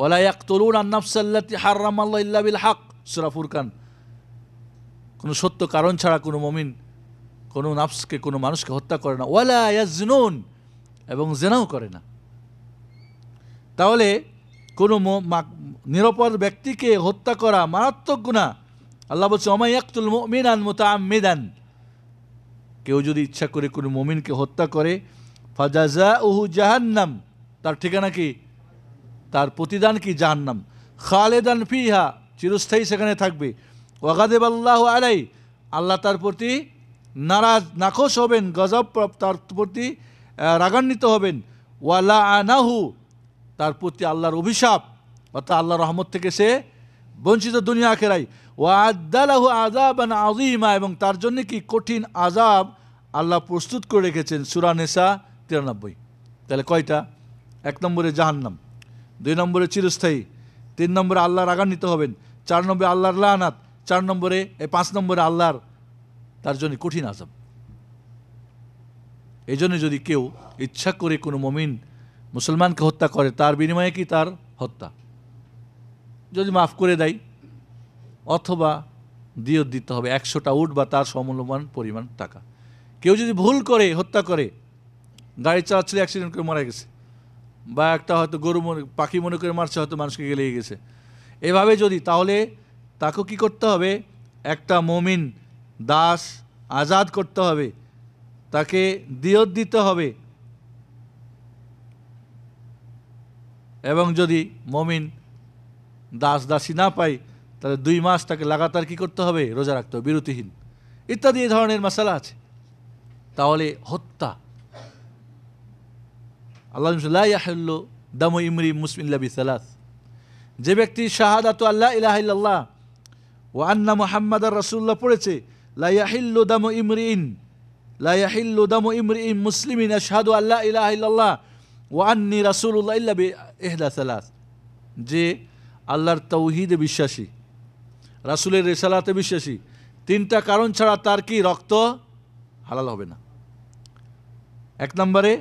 ওলাইয়াক তরুণ আন্নাফসাল্লা হার রাম ইল্লাবিল হাক সুরা ফুরকান কোনো সত্য কারণ ছাড়া কোনো মমিন কোনো নাফসকে কোনো মানুষকে হত্যা করে না ওয়ালা জিনুন এবং জেনাও করে না তাহলে কোনো নিরাপদ ব্যক্তিকে হত্যা করা মারাত্মক গুণা আল্লাহ বলছে অমাই একতুল মিনান মোতা মেদান কেউ যদি ইচ্ছা করে কোনো মমিনকে হত্যা করে ফাজাজা উহু জাহান্নাম তার ঠিকানা কি তার প্রতিদান কি জাহান্নাম খালেদান ফিহা চিরস্থায়ী সেখানে থাকবে ওয়াগাদেব আল্লাহ আলাই আল্লাহ তার প্রতি নারাজ নাকস হবেন গজব তার প্রতি রাগান্বিত হবেন ওয়ালা আনাহু তার প্রতি আল্লাহর অভিশাপ অর্থাৎ আল্লাহ রহমত থেকে সে বঞ্চিত দুনিয়া খেরাই ওয়া আদালাহু আজাবান আজিমা এবং তার জন্য কি কঠিন আজাব আল্লাহ প্রস্তুত করে রেখেছেন সুরানেসা তিরানব্বই তাহলে কয়টা এক নম্বরে জাহান্নাম দুই নম্বরে চিরস্থায়ী তিন নম্বরে আল্লাহর আগান্বিত হবেন চার নম্বরে আল্লাহর লানাত চার নম্বরে এই পাঁচ নম্বরে আল্লাহর তার জন্য কঠিন আজাব এই জন্য যদি কেউ ইচ্ছা করে কোনো মমিন মুসলমানকে হত্যা করে তার বিনিময়ে কি তার হত্যা যদি মাফ করে দেয় অথবা দিয়ে দিতে হবে একশোটা উঠ বা তার সমলমান পরিমাণ টাকা কেউ যদি ভুল করে হত্যা করে গাড়ি চালাচ্ছিল অ্যাক্সিডেন্ট করে মারা গেছে বা একটা হয়তো গরু মনে পাখি মনে করে মারছে হয়তো মানুষকে গেলেই গেছে এভাবে যদি তাহলে তাকে কি করতে হবে একটা মমিন দাস আজাদ করতে হবে তাকে দিয়ত দিতে হবে এবং যদি মমিন দাস দাসী না পাই তাহলে দুই মাস তাকে লাগাতার কি করতে হবে রোজা রাখতে হবে বিরতিহীন ইত্যাদি এই ধরনের মশালা আছে তাহলে হত্যা আল্লাহ লা ইয়াহিল্লু দাম ইমরি মুসমিল্লা বিসালাস যে ব্যক্তি শাহাদাতু আল্লাহ ইলাহিল্লাহ ও আন্না মোহাম্মদ রসুল্লাহ পড়েছে লাইয়াহিল্লু দাম ইমরিন লাইয়াহিল্লু দাম মুসলিম ইন শাহাদু আল্লাহ ইলাহিল্লাহ ও আন্নি রাসুল্লাহ ইল্লা বি এহদা সালাস যে আল্লাহর তৌহিদে বিশ্বাসী রাসুলের রেসালাতে বিশ্বাসী তিনটা কারণ ছাড়া তার কি রক্ত হালাল হবে না এক নম্বরে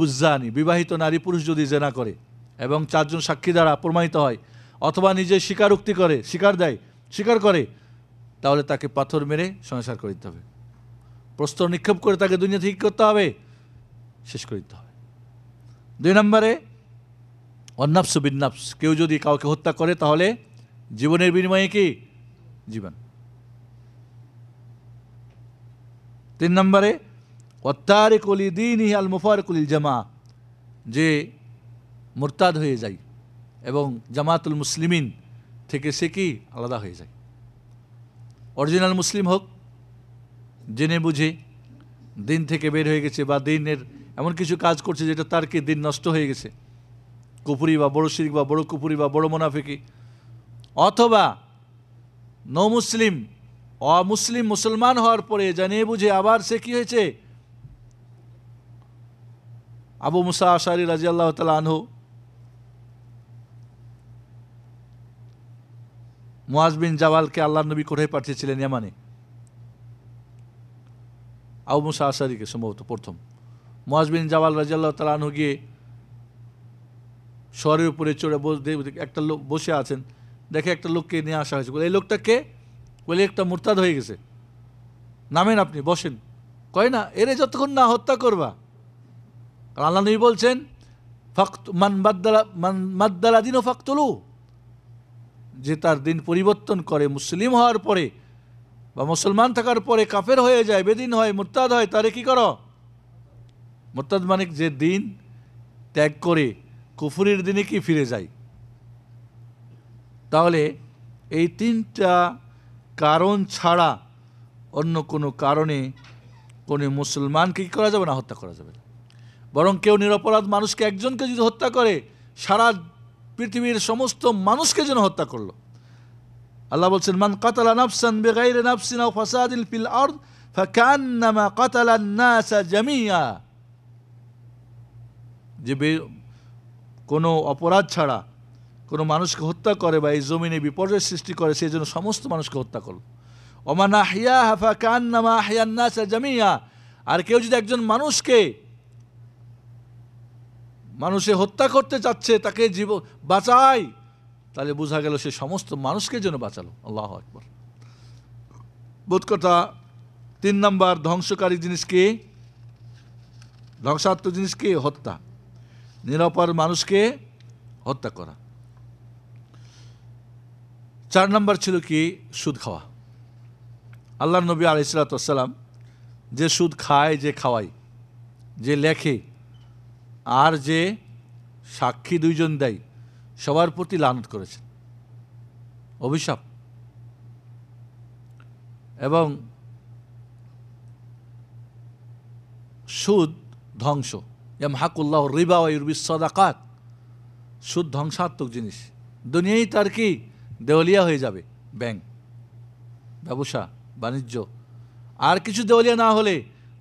বুজ্জানি বিবাহিত নারী পুরুষ যদি জেনা করে এবং চারজন সাক্ষী দ্বারা প্রমাণিত হয় অথবা নিজে স্বীকারোক্তি করে স্বীকার দেয় স্বীকার করে তাহলে তাকে পাথর মেরে সংসার করে দিতে হবে প্রস্তর নিক্ষেপ করে তাকে দুনিয়া থেকে করতে হবে শেষ করে দিতে হবে দুই নম্বরে অন্নাফস বিন্নাফস কেউ যদি কাউকে হত্যা করে তাহলে জীবনের বিনিময়ে কি জীবন তিন নম্বরে কলি দিন ইহি আল মুফারকুল জামা যে মোরতাদ হয়ে যায় এবং জামাতুল মুসলিমিন থেকে সে কি আলাদা হয়ে যায় অরিজিনাল মুসলিম হোক জেনে বুঝে দিন থেকে বের হয়ে গেছে বা দিনের এমন কিছু কাজ করছে যেটা তার কি দিন নষ্ট হয়ে গেছে কুপুরি বা বড় শিরিক বা বড় কুপুরি বা বড় মোনাফিকি অথবা নমুসলিম অমুসলিম মুসলমান হওয়ার পরে জানিয়ে বুঝে আবার সে কী হয়েছে আবু মুসা আশারি রাজি আল্লাহ তালা আনহু মুয়াজ বিন জাওয়ালকে আল্লাহ নবী কোথায় পাঠিয়েছিলেন ইয়ামানে আবু মুসা আশারিকে সম্ভবত প্রথম মুয়াজ বিন জাওয়াল আল্লাহ তালা আনহু গিয়ে শহরের উপরে চড়ে একটা লোক বসে আছেন দেখে একটা লোককে নিয়ে আসা হয়েছে বলে এই লোকটা কে বলে একটা মোরতাদ হয়ে গেছে নামেন আপনি বসেন কয় না এরে যতক্ষণ না হত্যা করবা আর আল্লাহ নবী বলছেন ফক্ত মান বাদ্দালা মাদ্দালা দিনও ফাক্তলু যে তার দিন পরিবর্তন করে মুসলিম হওয়ার পরে বা মুসলমান থাকার পরে কাফের হয়ে যায় বেদিন হয় মোরতাদ হয় তারে কি কর মোরতাদ মানে যে দিন ত্যাগ করে কুফুরির দিনে কি ফিরে যায় তাহলে এই তিনটা কারণ ছাড়া অন্য কোনো কারণে কোনো মুসলমানকে কী করা যাবে না হত্যা করা যাবে না বরং কেউ নিরপরাধ মানুষকে একজনকে যদি হত্যা করে সারা পৃথিবীর সমস্ত মানুষকে যেন হত্যা করলো আল্লাহ বলছেন মান কাতালা নাফসান বেগাইরে নাফসিনা ফাসাদিল ফিল আর্দ ফাকান্নামা কাতালা নাসা জামিয়া যে কোনো অপরাধ ছাড়া কোনো মানুষকে হত্যা করে বা এই জমিনে বিপর্যয় সৃষ্টি করে সেই জন্য সমস্ত মানুষকে হত্যা করল ওমান আহিয়া হাফা কান্নামা আহিয়ান্নাসা জামিয়া আর কেউ যদি একজন মানুষকে মানুষে হত্যা করতে চাচ্ছে তাকে জীব বাঁচাই তাহলে বোঝা গেল সে সমস্ত মানুষকে যেন বাঁচালো আল্লাহ একবার বোধ কথা তিন নম্বর ধ্বংসকারী জিনিসকে ধ্বংসাত্মক জিনিসকে হত্যা নিরাপর মানুষকে হত্যা করা চার নাম্বার ছিল কি সুদ খাওয়া আল্লাহ নবী আলাইসালাতাম যে সুদ খায় যে খাওয়ায় যে লেখে আর যে সাক্ষী দুইজন দেয় সবার প্রতি লানত করেছেন অভিশাপ এবং সুদ ধ্বংস এম হাকুল্লাহ রিবা ইউরবিস সদাকাত সুদ ধ্বংসাত্মক জিনিস দুনিয়াই তার কি দেওয়ালিয়া হয়ে যাবে ব্যাংক ব্যবসা বাণিজ্য আর কিছু দেওয়ালিয়া না হলে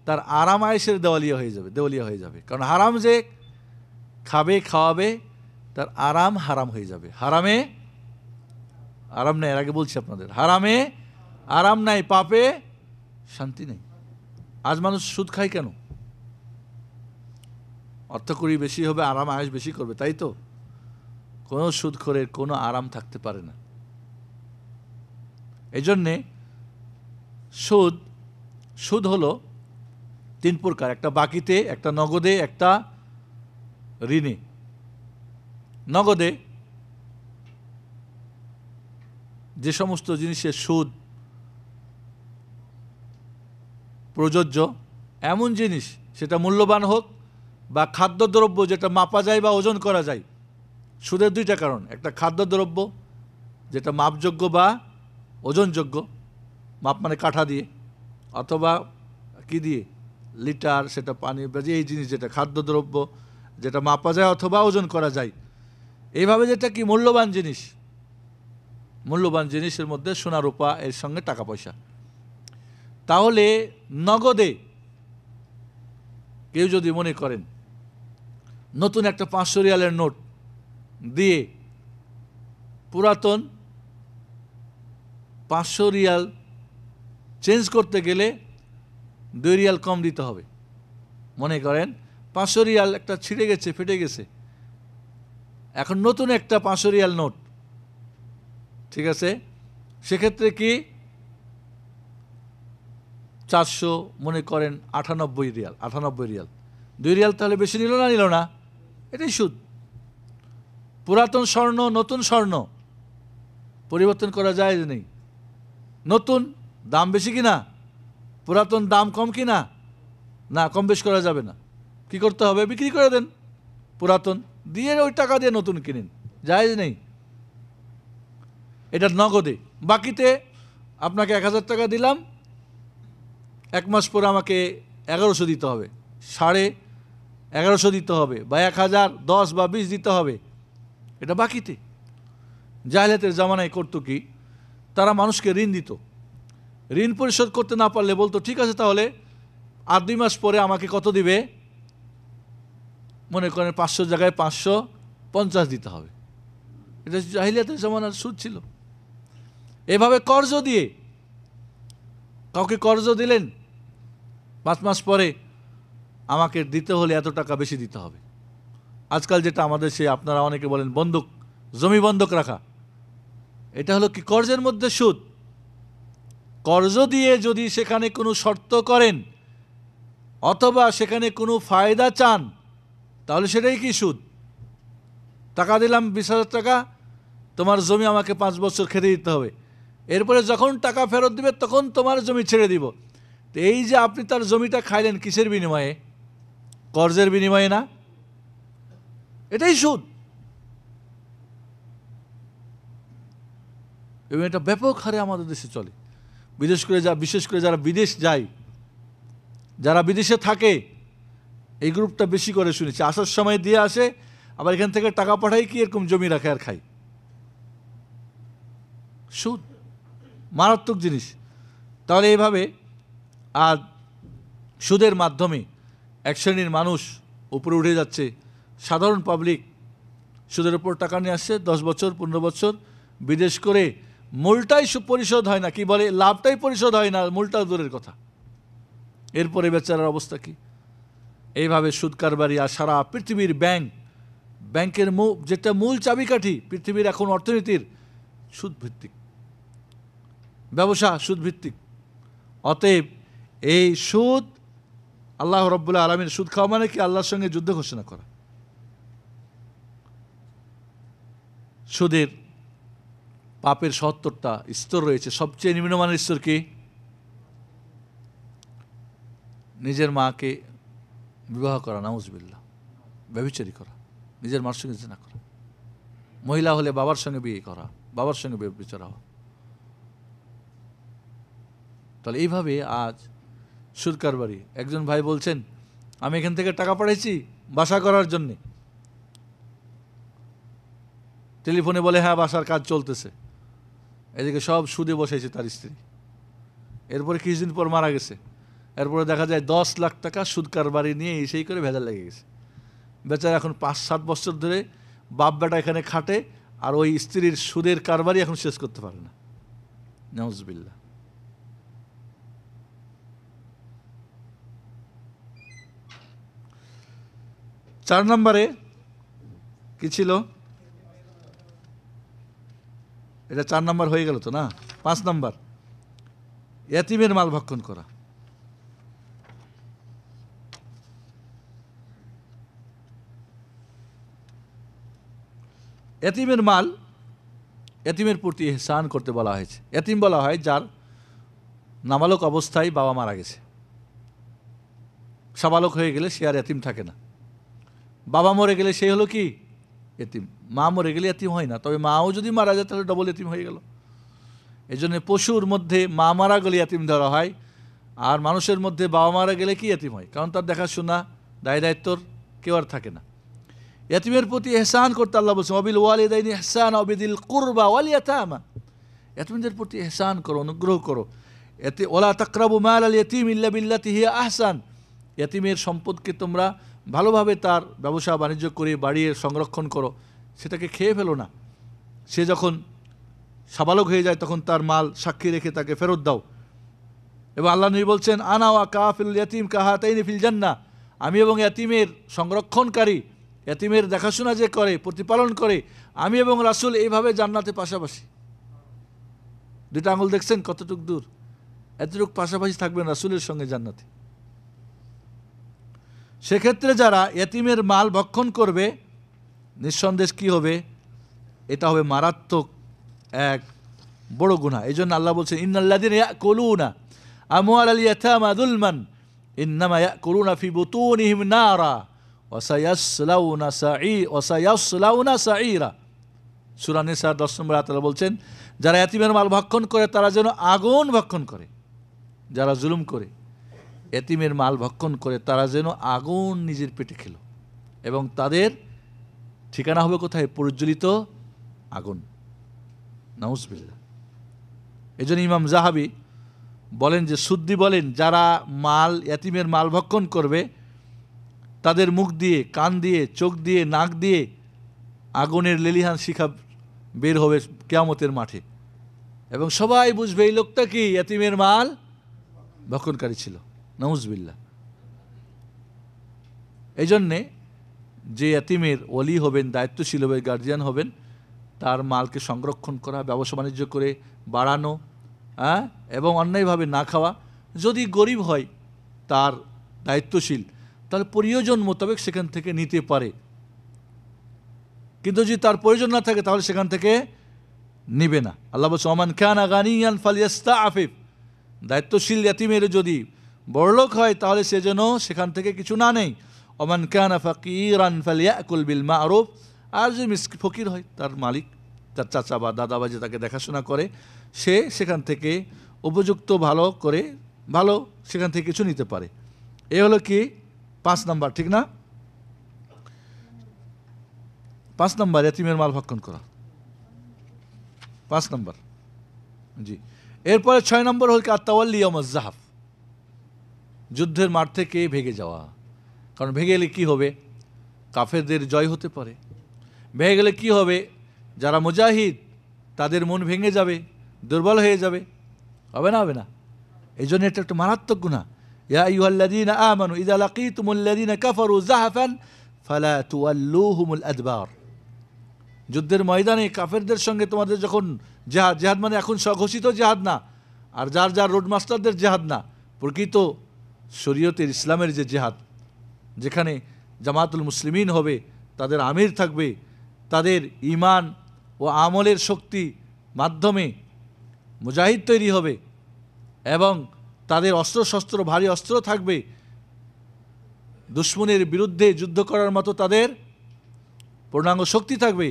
তার আরাম আয়েসের দেওয়ালিয়া হয়ে যাবে দেওয়ালিয়া হয়ে যাবে কারণ হারাম যে খাবে খাওয়াবে তার আরাম হারাম হয়ে যাবে হারামে আরাম নেই এর আগে বলছি আপনাদের হারামে আরাম নাই পাপে শান্তি নেই আজ মানুষ সুদ খায় কেন অর্থকরি বেশি হবে আরাম আয়স বেশি করবে তাই তো কোনো সুদ করে কোনো আরাম থাকতে পারে না এই জন্যে সুদ সুদ হলো তিন প্রকার একটা বাকিতে একটা নগদে একটা ঋণে নগদে যে সমস্ত জিনিসের সুদ প্রযোজ্য এমন জিনিস সেটা মূল্যবান হোক বা খাদ্যদ্রব্য যেটা মাপা যায় বা ওজন করা যায় সুদের দুইটা কারণ একটা খাদ্যদ্রব্য যেটা মাপযোগ্য বা ওজনযোগ্য মাপ মানে কাঠা দিয়ে অথবা কি দিয়ে লিটার সেটা পানি বা এই জিনিস যেটা খাদ্যদ্রব্য যেটা মাপা যায় অথবা ওজন করা যায় এইভাবে যেটা কি মূল্যবান জিনিস মূল্যবান জিনিসের মধ্যে সোনা রূপা এর সঙ্গে টাকা পয়সা তাহলে নগদে কেউ যদি মনে করেন নতুন একটা পাঁচশো রিয়ালের নোট দিয়ে পুরাতন পাঁচশো রিয়াল চেঞ্জ করতে গেলে দুই রিয়াল কম দিতে হবে মনে করেন পাঁচশো রিয়াল একটা ছিঁড়ে গেছে ফেটে গেছে এখন নতুন একটা পাঁচশো রিয়াল নোট ঠিক আছে সেক্ষেত্রে কি চারশো মনে করেন আটানব্বই রিয়াল আটানব্বই রিয়াল দুই রিয়াল তাহলে বেশি নিল না নিল না এটাই সুদ পুরাতন স্বর্ণ নতুন স্বর্ণ পরিবর্তন করা যায় নেই নতুন দাম বেশি কি না পুরাতন দাম কম কি না না কম বেশ করা যাবে না কি করতে হবে বিক্রি করে দেন পুরাতন দিয়ে ওই টাকা দিয়ে নতুন কিনেন জায়েজ নেই এটা নগদে বাকিতে আপনাকে এক হাজার টাকা দিলাম এক মাস পরে আমাকে এগারোশো দিতে হবে সাড়ে এগারোশো দিতে হবে বা এক হাজার দশ বা বিশ দিতে হবে এটা বাকিতে জাহেলাতের জামানায় করতো কি তারা মানুষকে ঋণ দিত ঋণ পরিশোধ করতে না পারলে বলতো ঠিক আছে তাহলে আর দুই মাস পরে আমাকে কত দিবে মনে করেন পাঁচশো জায়গায় পাঁচশো পঞ্চাশ দিতে হবে এটা জাহিলিয়াতের জমানার সুদ ছিল এভাবে কর্জ দিয়ে কাউকে কর্জ দিলেন পাঁচ মাস পরে আমাকে দিতে হলে এত টাকা বেশি দিতে হবে আজকাল যেটা আমাদের সে আপনারা অনেকে বলেন বন্দুক জমি বন্ধক রাখা এটা হলো কি কর্জের মধ্যে সুদ কর্জ দিয়ে যদি সেখানে কোনো শর্ত করেন অথবা সেখানে কোনো ফায়দা চান তাহলে সেটাই কি সুদ টাকা দিলাম বিশ হাজার টাকা তোমার জমি আমাকে পাঁচ বছর খেতে দিতে হবে এরপরে যখন টাকা ফেরত দিবে তখন তোমার জমি ছেড়ে দিব তো এই যে আপনি তার জমিটা খাইলেন কিসের বিনিময়ে কর্জের বিনিময়ে না এটাই সুদ এবং এটা ব্যাপক হারে আমাদের দেশে চলে বিদেশ করে যা বিশেষ করে যারা বিদেশ যায় যারা বিদেশে থাকে এই গ্রুপটা বেশি করে শুনেছি আসার সময় দিয়ে আসে আবার এখান থেকে টাকা পাঠাই কি এরকম জমি রাখে আর খাই সুদ মারাত্মক জিনিস তাহলে এইভাবে আর সুদের মাধ্যমে এক শ্রেণীর মানুষ উপরে উঠে যাচ্ছে সাধারণ পাবলিক সুদের উপর টাকা নিয়ে আসছে দশ বছর পনেরো বছর বিদেশ করে মূলটাই পরিশোধ হয় না কি বলে লাভটাই পরিশোধ হয় না মূলটা দূরের কথা এরপরে বেচারার অবস্থা কী এইভাবে সুদ কারবারি আর সারা পৃথিবীর ব্যাংক ব্যাংকের মূল যেটা মূল চাবিকাঠি পৃথিবীর এখন অর্থনীতির সুদভিত্তিক ব্যবসা সুদভিত্তিক অতএব এই সুদ আল্লাহ রব্বুল্লাহ আলমীর সুদ খাওয়া মানে কি আল্লাহর সঙ্গে যুদ্ধ ঘোষণা করা সুদের পাপের সত্তরটা স্তর রয়েছে সবচেয়ে নিম্নমানের স্তর কি নিজের মাকে বিবাহ করা নাউজবিল্লা ব্যবচারি করা নিজের মার সঙ্গে জেনা করা মহিলা হলে বাবার সঙ্গে বিয়ে করা বাবার সঙ্গে বিচার হওয়া তাহলে এইভাবে আজ সুরকার বাড়ি একজন ভাই বলছেন আমি এখান থেকে টাকা পাঠাইছি বাসা করার জন্যে টেলিফোনে বলে হ্যাঁ বাসার কাজ চলতেছে এদিকে সব সুদে বসেছে তার স্ত্রী এরপরে কিছুদিন পর মারা গেছে এরপরে দেখা যায় দশ লাখ টাকা সুদ কারবারি নিয়ে সেই করে ভেজাল লেগে গেছে বেচার এখন পাঁচ সাত বছর ধরে বাপ বেটা এখানে খাটে আর ওই স্ত্রীর সুদের কারবারই এখন শেষ করতে পারে না নজবিল্লা চার নম্বরে কি ছিল এটা চার নম্বর হয়ে গেল তো না পাঁচ নম্বর এতিমের মাল ভক্ষণ করা এতিমের মাল এতিমের প্রতি এহসান করতে বলা হয়েছে এতিম বলা হয় যার নাবালক অবস্থায় বাবা মারা গেছে সাবালক হয়ে গেলে সে আর এতিম থাকে না বাবা মরে গেলে সে হলো কি এতিম মা মরে গেলে এতিম হয় না তবে মাও যদি মারা যায় তাহলে ডবল এতিম হয়ে গেল এই জন্য পশুর মধ্যে মা মারা গেলে এতিম ধরা হয় আর মানুষের মধ্যে বাবা মারা গেলে কি এতিম হয় কারণ তার দেখাশোনা দায় দায়িত্বর কেউ আর থাকে না ইয়াতিমের প্রতি এহসান করতে আল্লাহ বলছেন অবিল ওয়ালিদাইন এহসান অবিদিল কুরবা ওয়ালিয়াতামা ইয়াতিমদের প্রতি এহসান করো অনুগ্রহ করো এতে ওলা তাকরাবু মাল আল ইয়াতিম ইল্লা বিল্লাতি হিয়া আহসান ইয়াতিমের সম্পদকে তোমরা ভালোভাবে তার ব্যবসা বাণিজ্য করে বাড়িয়ে সংরক্ষণ করো সেটাকে খেয়ে ফেলো না সে যখন সাবালক হয়ে যায় তখন তার মাল সাক্ষী রেখে তাকে ফেরত দাও এবং আল্লাহ নবী বলছেন আনা ওয়া কাহফিল ইয়াতিম কাহাতাইনি ফিল জান্না আমি এবং ইয়াতিমের সংরক্ষণকারী এতিমের দেখাশোনা যে করে প্রতিপালন করে আমি এবং রাসুল এইভাবে জান্নাতে পাশাপাশি দুটা আঙুল দেখছেন কতটুক দূর এতটুক পাশাপাশি থাকবেন রাসুলের সঙ্গে জান্নাতে সেক্ষেত্রে যারা এতিমের মাল ভক্ষণ করবে নিঃসন্দেশ কি হবে এটা হবে মারাত্মক এক বড় গুণা এই জন্য আল্লাহ বলছেন ইন্নাল্লাদিন কলুনা আমুয়াল আল ইয়াথামা দুলমান ইন্নামা করুনা ফি বুতুনিহিম নারা ওসাইয়াসলাউনা সাই সার দশ নম্বর আতালা বলছেন যারা এতিমের মাল ভক্ষণ করে তারা যেন আগুন ভক্ষণ করে যারা জুলুম করে এতিমের মাল ভক্ষণ করে তারা যেন আগুন নিজের পেটে খেল এবং তাদের ঠিকানা হবে কোথায় প্রজ্বলিত আগুন নাউজবিল্লা এই জন্য ইমাম জাহাবি বলেন যে সুদ্দি বলেন যারা মাল এতিমের মাল ভক্ষণ করবে তাদের মুখ দিয়ে কান দিয়ে চোখ দিয়ে নাক দিয়ে আগুনের লেলিহান শিখা বের হবে কেয়ামতের মাঠে এবং সবাই বুঝবে এই লোকটা কি এতিমের মাল ভক্ষণকারী ছিল নউজবিল্লা এই জন্যে যে ইয়াতিমের অলি হবেন দায়িত্বশীল হবে গার্জিয়ান হবেন তার মালকে সংরক্ষণ করা ব্যবসা বাণিজ্য করে বাড়ানো হ্যাঁ এবং অন্যায়ভাবে না খাওয়া যদি গরিব হয় তার দায়িত্বশীল তাহলে প্রয়োজন মোতাবেক সেখান থেকে নিতে পারে কিন্তু যদি তার প্রয়োজন না থাকে তাহলে সেখান থেকে নিবে না আল্লাহ বলছে ওমান খান আগানিয়ান ফালিয়াস্তা আফিফ দায়িত্বশীল ইয়াতিমের যদি বড়লোক হয় তাহলে সে যেন সেখান থেকে কিছু না নেই ওমান খান ফাকিরান কুল বিল মা আরফ আর যদি মিস ফকির হয় তার মালিক তার চাচা বা দাদা বা যে তাকে দেখাশোনা করে সে সেখান থেকে উপযুক্ত ভালো করে ভালো সেখান থেকে কিছু নিতে পারে এ হলো কি পাঁচ নাম্বার ঠিক না পাঁচ নাম্বার এতিমের মাল ভক্ষণ করা পাঁচ নাম্বার জি এরপরে ছয় নম্বর হল আত্মাওয়াল্লি জাহাফ যুদ্ধের মাঠ থেকে ভেঙে যাওয়া কারণ ভেঙে গেলে কী হবে কাফেরদের জয় হতে পারে ভেঙে গেলে কি হবে যারা মুজাহিদ তাদের মন ভেঙে যাবে দুর্বল হয়ে যাবে হবে না হবে না এই জন্য এটা একটা মারাত্মক গুণা ইয়া ইউহল্লাদিন আমানু ইদা লাকিতুমুল্লাদিন কাফারু জাহাফান ফালা তুয়াল্লুহুমুল আদবার যুদ্ধের ময়দানে কাফেরদের সঙ্গে তোমাদের যখন জেহাদ জেহাদ মানে এখন স্বঘোষিত জেহাদ না আর যার যার রোড মাস্টারদের জেহাদ না প্রকৃত শরীয়তের ইসলামের যে জেহাদ যেখানে জামাতুল মুসলিমিন হবে তাদের আমির থাকবে তাদের ইমান ও আমলের শক্তি মাধ্যমে মুজাহিদ তৈরি হবে এবং তাদের অস্ত্রশস্ত্র ভারী অস্ত্র থাকবে দুশ্মনের বিরুদ্ধে যুদ্ধ করার মতো তাদের পূর্ণাঙ্গ শক্তি থাকবে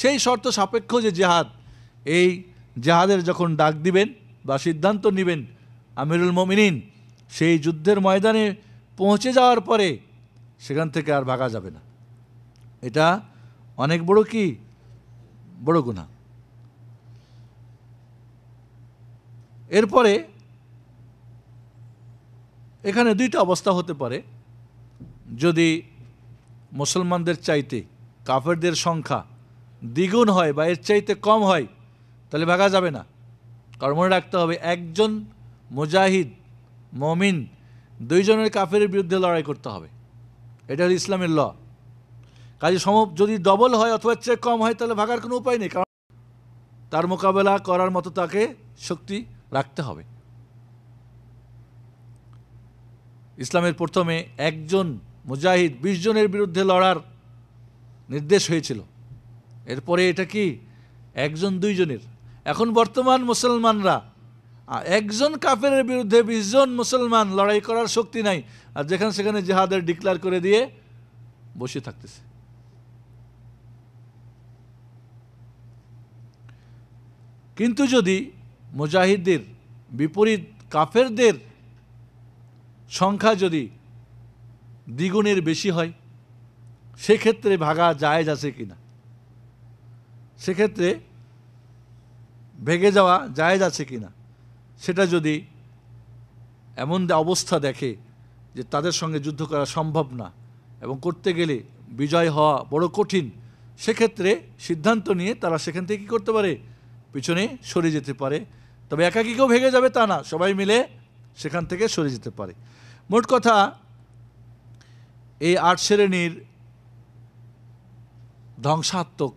সেই শর্ত সাপেক্ষ যে জেহাদ এই জেহাদের যখন ডাক দিবেন বা সিদ্ধান্ত নেবেন আমিরুল মমিনিন সেই যুদ্ধের ময়দানে পৌঁছে যাওয়ার পরে সেখান থেকে আর ভাগা যাবে না এটা অনেক বড় কি বড় গুণা এরপরে এখানে দুইটা অবস্থা হতে পারে যদি মুসলমানদের চাইতে কাফেরদের সংখ্যা দ্বিগুণ হয় বা এর চাইতে কম হয় তাহলে ভাগা যাবে না কারণ মনে রাখতে হবে একজন মুজাহিদ মমিন দুইজনের কাফের বিরুদ্ধে লড়াই করতে হবে এটা হল ইসলামের ল কাজে সম যদি ডবল হয় অথবা চেয়ে কম হয় তাহলে ভাগার কোনো উপায় নেই কারণ তার মোকাবেলা করার মতো তাকে শক্তি রাখতে হবে ইসলামের প্রথমে একজন মুজাহিদ বিশ জনের বিরুদ্ধে লড়ার নির্দেশ হয়েছিল এরপরে এটা কি একজন দুইজনের এখন বর্তমান মুসলমানরা একজন কাফের বিরুদ্ধে বিশজন মুসলমান লড়াই করার শক্তি নাই আর যেখানে সেখানে জেহাদের ডিক্লার করে দিয়ে বসে থাকতেছে কিন্তু যদি মুজাহিদদের বিপরীত কাফেরদের সংখ্যা যদি দ্বিগুণের বেশি হয় সেক্ষেত্রে ভাগা জায়েজ আছে কি না সেক্ষেত্রে ভেঙে যাওয়া জায়েজ আছে কি না সেটা যদি এমন অবস্থা দেখে যে তাদের সঙ্গে যুদ্ধ করা সম্ভব না এবং করতে গেলে বিজয় হওয়া বড় কঠিন সেক্ষেত্রে সিদ্ধান্ত নিয়ে তারা সেখান থেকে কী করতে পারে পিছনে সরে যেতে পারে তবে একাকিকেও ভেঙে যাবে তা না সবাই মিলে সেখান থেকে সরে যেতে পারে মোট কথা এই আট শ্রেণীর ধ্বংসাত্মক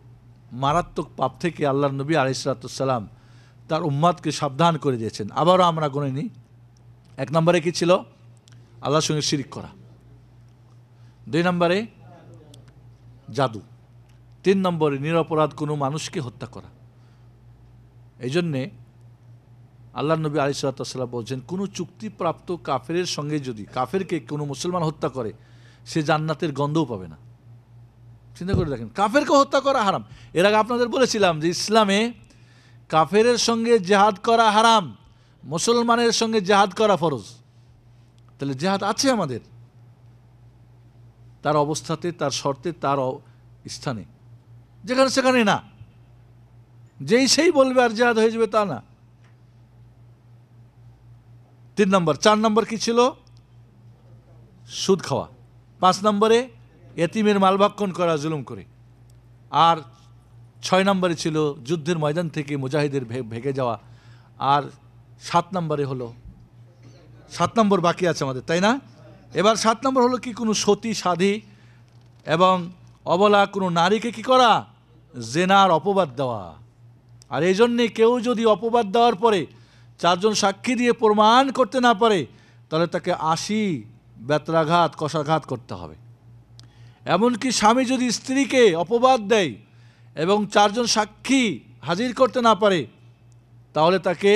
মারাত্মক পাপ থেকে আল্লাহ নবী আলিসালাম তার উম্মাদকে সাবধান করে দিয়েছেন আবারও আমরা গণে নিই এক নম্বরে কি ছিল আল্লাহর সঙ্গে শিরিক করা দুই নম্বরে জাদু তিন নম্বরে নিরপরাধ কোনো মানুষকে হত্যা করা এই জন্যে আল্লাহ নবী আলিসাল্লাম বলছেন কোনো চুক্তিপ্রাপ্ত কাফের সঙ্গে যদি কাফেরকে কোনো মুসলমান হত্যা করে সে জান্নাতের গন্ধও পাবে না চিন্তা করে দেখেন কাফেরকে হত্যা করা হারাম এর আগে আপনাদের বলেছিলাম যে ইসলামে কাফের সঙ্গে জেহাদ করা হারাম মুসলমানের সঙ্গে জেহাদ করা ফরজ তাহলে জেহাদ আছে আমাদের তার অবস্থাতে তার শর্তে তার স্থানে যেখানে সেখানে না যেই সেই বলবে আর জেহাদ হয়ে যাবে তা না তিন নম্বর চার নম্বর কি ছিল সুদ খাওয়া পাঁচ নম্বরে এতিমের মালভক্ষণ করা জুলুম করে আর ছয় নম্বরে ছিল যুদ্ধের ময়দান থেকে মুজাহিদের ভেগে যাওয়া আর সাত নম্বরে হলো সাত নম্বর বাকি আছে আমাদের তাই না এবার সাত নম্বর হলো কি কোনো সতী সাধী এবং অবলা কোনো নারীকে কি করা জেনার অপবাদ দেওয়া আর এই জন্যে কেউ যদি অপবাদ দেওয়ার পরে চারজন সাক্ষী দিয়ে প্রমাণ করতে না পারে তাহলে তাকে আশি বেতরাঘাত কষাঘাত করতে হবে এমনকি স্বামী যদি স্ত্রীকে অপবাদ দেয় এবং চারজন সাক্ষী হাজির করতে না পারে তাহলে তাকে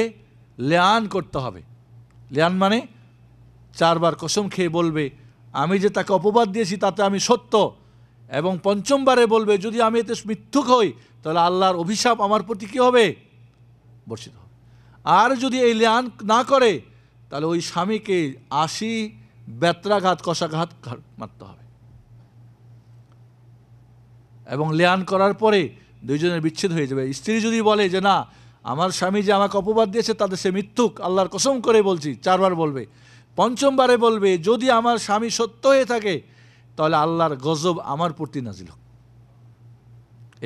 লেয়ান করতে হবে লেয়ান মানে চারবার কসম খেয়ে বলবে আমি যে তাকে অপবাদ দিয়েছি তাতে আমি সত্য এবং পঞ্চমবারে বলবে যদি আমি এতে মিথ্যুক হই তাহলে আল্লাহর অভিশাপ আমার প্রতি কী হবে বর্ষিত আর যদি এই লেয়ান না করে তাহলে ওই স্বামীকে আশি বেত্রাঘাত কষাঘাত মারতে হবে এবং লেয়ান করার পরে দুইজনের বিচ্ছেদ হয়ে যাবে স্ত্রী যদি বলে যে না আমার স্বামী যে আমাকে অপবাদ দিয়েছে তাদের সে মিথ্যুক আল্লাহর কসম করে বলছি চারবার বলবে পঞ্চমবারে বলবে যদি আমার স্বামী সত্য হয়ে থাকে তাহলে আল্লাহর গজব আমার প্রতি নাজিল হোক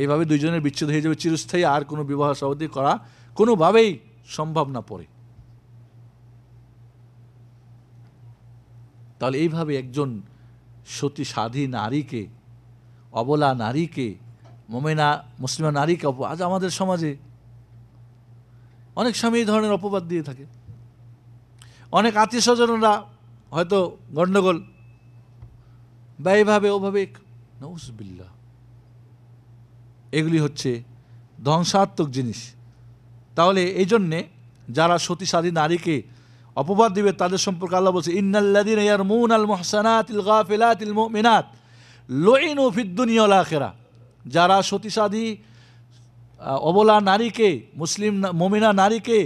এইভাবে দুইজনের বিচ্ছেদ হয়ে যাবে চিরস্থায়ী আর কোনো বিবাহ সবাদি করা কোনোভাবেই সম্ভব না পড়ে তাহলে এইভাবে একজন সতী সাধী নারীকে অবলা নারীকে মোমেনা মুসলিমা নারীকে আজ আমাদের সমাজে অনেক স্বামী এই ধরনের অপবাদ দিয়ে থাকে অনেক আত্মীয় স্বজনরা হয়তো গণ্ডগোল বা এইভাবে ওভাবে নৌসবিল্লা এগুলি হচ্ছে ধ্বংসাত্মক জিনিস তাহলে এই জন্যে যারা সতীসাধী নারীকে অপবাদ দিবে তাদের সম্পর্কে আল্লাহ বলছে ইন্নাল্লাদিন ইয়ার মুন আল মোহসানাত ইল মিনাত আখেরা যারা সতীসাধী অবলা নারীকে মুসলিম মমিনা নারীকে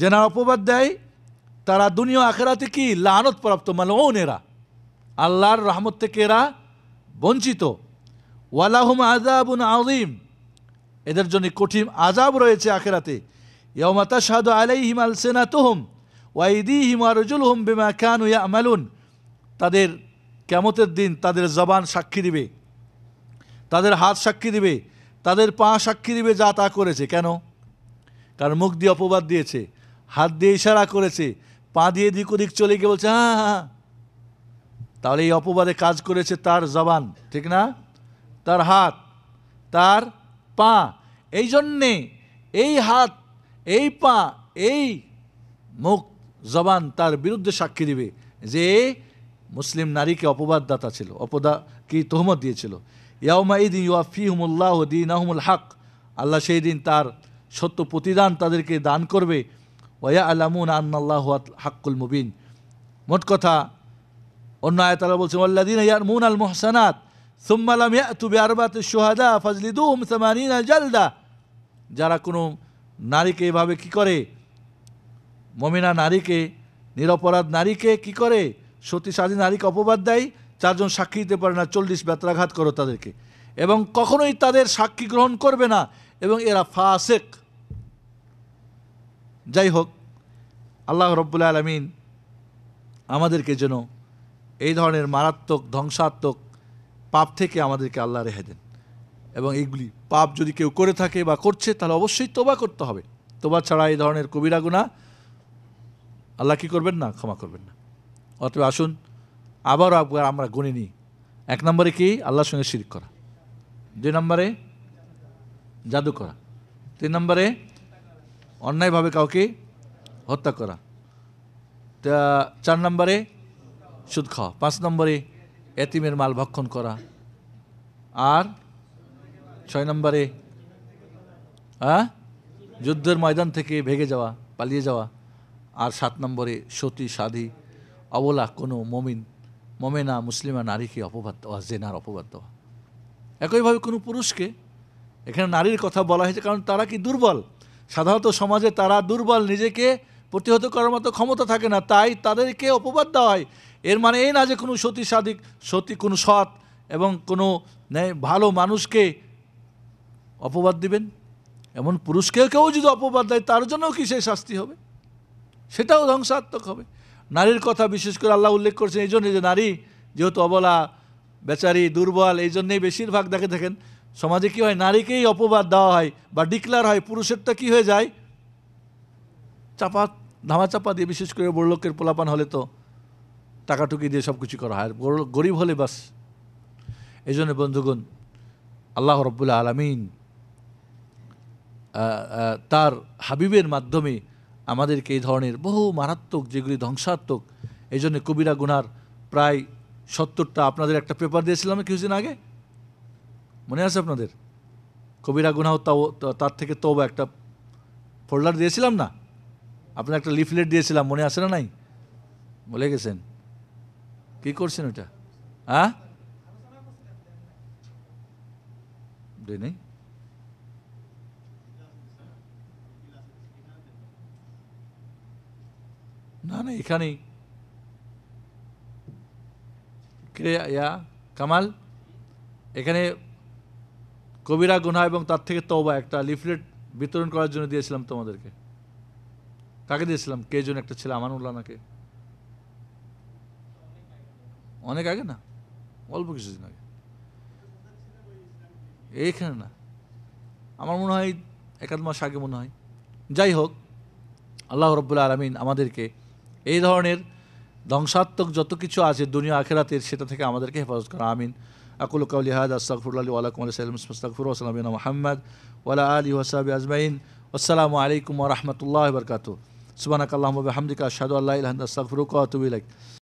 যেনার অপবাদ দেয় তারা দুনিয়া আখেরাতে কি লানত প্রাপ্ত ও নেরা আল্লাহর রহমত থেকে এরা বঞ্চিত ওয়ালাহুম আজাবুন আজিম এদের জন্য কঠিন আজাব রয়েছে আখেরাতে ইয়মাতা শাহাদু আলাইহিম আল সেনাতুহম ওয়াইদি হিমারুজুল হোম বেমা খান ইয়া আমালুন তাদের কেমতের দিন তাদের জবান সাক্ষী দিবে তাদের হাত সাক্ষী দিবে তাদের পা সাক্ষী দিবে যা তা করেছে কেন কারণ মুখ দিয়ে অপবাদ দিয়েছে হাত দিয়ে ইশারা করেছে পা দিয়ে দিক ওদিক চলে গিয়ে বলছে হ্যাঁ, হ্যাঁ হ্যাঁ তাহলে এই অপবাদে কাজ করেছে তার জবান ঠিক না তার হাত তার পা এই জন্যে এই হাত এই পা এই মুখ জবান তার বিরুদ্ধে সাক্ষী দিবে যে মুসলিম নারীকে অপবাদদাতা ছিল অপদা কি তহমত দিয়েছিল ইয়াউমা ইদিন হুমুল্লাহ দিন আহমুল হক আল্লাহ সেই দিন তার সত্য প্রতিদান তাদেরকে দান করবে ওয়া আলামুন আন্নাল্লাহ হাক্কুল মুবিন মোট কথা অন্য তারা বলছেন আল্লাদিন ইয়ার মুন আল মোহসানাত সুম্মালাম ইয়াতুবি আরবাত সোহাদা ফাজলিদুম সামানিনা জালদা যারা কোনো নারীকে এভাবে কি করে মমিনা নারীকে নিরপরাধ নারীকে কি করে সতী স্বাধীন নারীকে অপবাদ দেয় চারজন সাক্ষী দিতে পারে না চল্লিশ ব্যত্রাঘাত করো তাদেরকে এবং কখনোই তাদের সাক্ষী গ্রহণ করবে না এবং এরা ফাসেক যাই হোক আল্লাহ রব্বুল্লা আলমিন আমাদেরকে যেন এই ধরনের মারাত্মক ধ্বংসাত্মক পাপ থেকে আমাদেরকে আল্লাহ রেহে দেন এবং এইগুলি পাপ যদি কেউ করে থাকে বা করছে তাহলে অবশ্যই তোবা করতে হবে তোবা ছাড়া এই ধরনের কবিরা গুণা আল্লাহ কী করবেন না ক্ষমা করবেন না অতএব আসুন আবারও আবার আমরা গুনে নিই এক নম্বরে কি আল্লাহর সঙ্গে শিরিক করা দুই নম্বরে জাদু করা তিন নম্বরে অন্যায়ভাবে কাউকে হত্যা করা চার নম্বরে সুদ খাওয়া পাঁচ নম্বরে এতিমের মাল ভক্ষণ করা আর ছয় নম্বরে হ্যাঁ যুদ্ধের ময়দান থেকে ভেগে যাওয়া পালিয়ে যাওয়া আর সাত নম্বরে সতী সাধী অবলা কোনো মমিন মমেনা মুসলিমা নারীকে অপবাদ দেওয়া জেনার অপবাদ দেওয়া একইভাবে কোনো পুরুষকে এখানে নারীর কথা বলা হয়েছে কারণ তারা কি দুর্বল সাধারণত সমাজে তারা দুর্বল নিজেকে প্রতিহত করার মতো ক্ষমতা থাকে না তাই তাদেরকে অপবাদ দেওয়া হয় এর মানে এই না যে কোনো সতী সাধিক সতী কোনো সৎ এবং কোনো ভালো মানুষকে অপবাদ দিবেন এমন পুরুষকে কেউ যদি অপবাদ দেয় তার জন্যও কি সেই শাস্তি হবে সেটাও ধ্বংসাত্মক হবে নারীর কথা বিশেষ করে আল্লাহ উল্লেখ করছেন এই জন্যে যে নারী যেহেতু অবলা বেচারি দুর্বল এই জন্যেই বেশিরভাগ দেখে দেখেন সমাজে কি হয় নারীকেই অপবাদ দেওয়া হয় বা ডিক্লার হয় পুরুষেরটা কি হয়ে যায় চাপা ধামা চাপা দিয়ে বিশেষ করে বড়লোকের পোলাপান হলে তো টাকাটুকি দিয়ে সব কিছু করা হয় গরিব হলে বাস এই জন্য বন্ধুগণ আল্লাহ রব্বুল্লা আলমিন তার হাবিবের মাধ্যমে আমাদেরকে এই ধরনের বহু মারাত্মক যেগুলি ধ্বংসাত্মক এই জন্য কবিরা গুনার প্রায় সত্তরটা আপনাদের একটা পেপার দিয়েছিলাম কিছুদিন আগে মনে আছে আপনাদের কবিরা গুনাহ তাও তার থেকে তবু একটা ফোল্ডার দিয়েছিলাম না আপনার একটা লিফলেট দিয়েছিলাম মনে আছে না নাই বলে গেছেন কি করছেন ওইটা হ্যাঁ নেই না না এখানেই ইয়া কামাল এখানে কবিরা গুনা এবং তার থেকে তওবা একটা লিফলেট বিতরণ করার জন্য দিয়েছিলাম তোমাদেরকে কাকে দিয়েছিলাম কে জন একটা ছেলে আমানুল্লাহ নাকে অনেক আগে না অল্প কিছুদিন আগে এইখানে না আমার মনে হয় একাধ মাস আগে মনে হয় যাই হোক আল্লাহ রব্বুল্লা আলমিন আমাদেরকে এই ধরনের ধ্বংসাত্মক যত কিছু আছে দুনিয়া আখেরাতের সেটা থেকে আমাদেরকে হেফাজত করা আমিন আকুল কাউলি হাদ আস্তাকফুল্লাহ আলাকুম আলাইসালামস্তাকফুর ওসালামিন মোহাম্মদ ওয়ালা আলী ওয়াসাবি আজমাইন আসসালামু আলাইকুম রহমতুল্লাহ বরকাত সুবানাকাল্লাহ হামদিকা শাহদু আল্লাহ আস্তাকফুর কাতুবিলাইক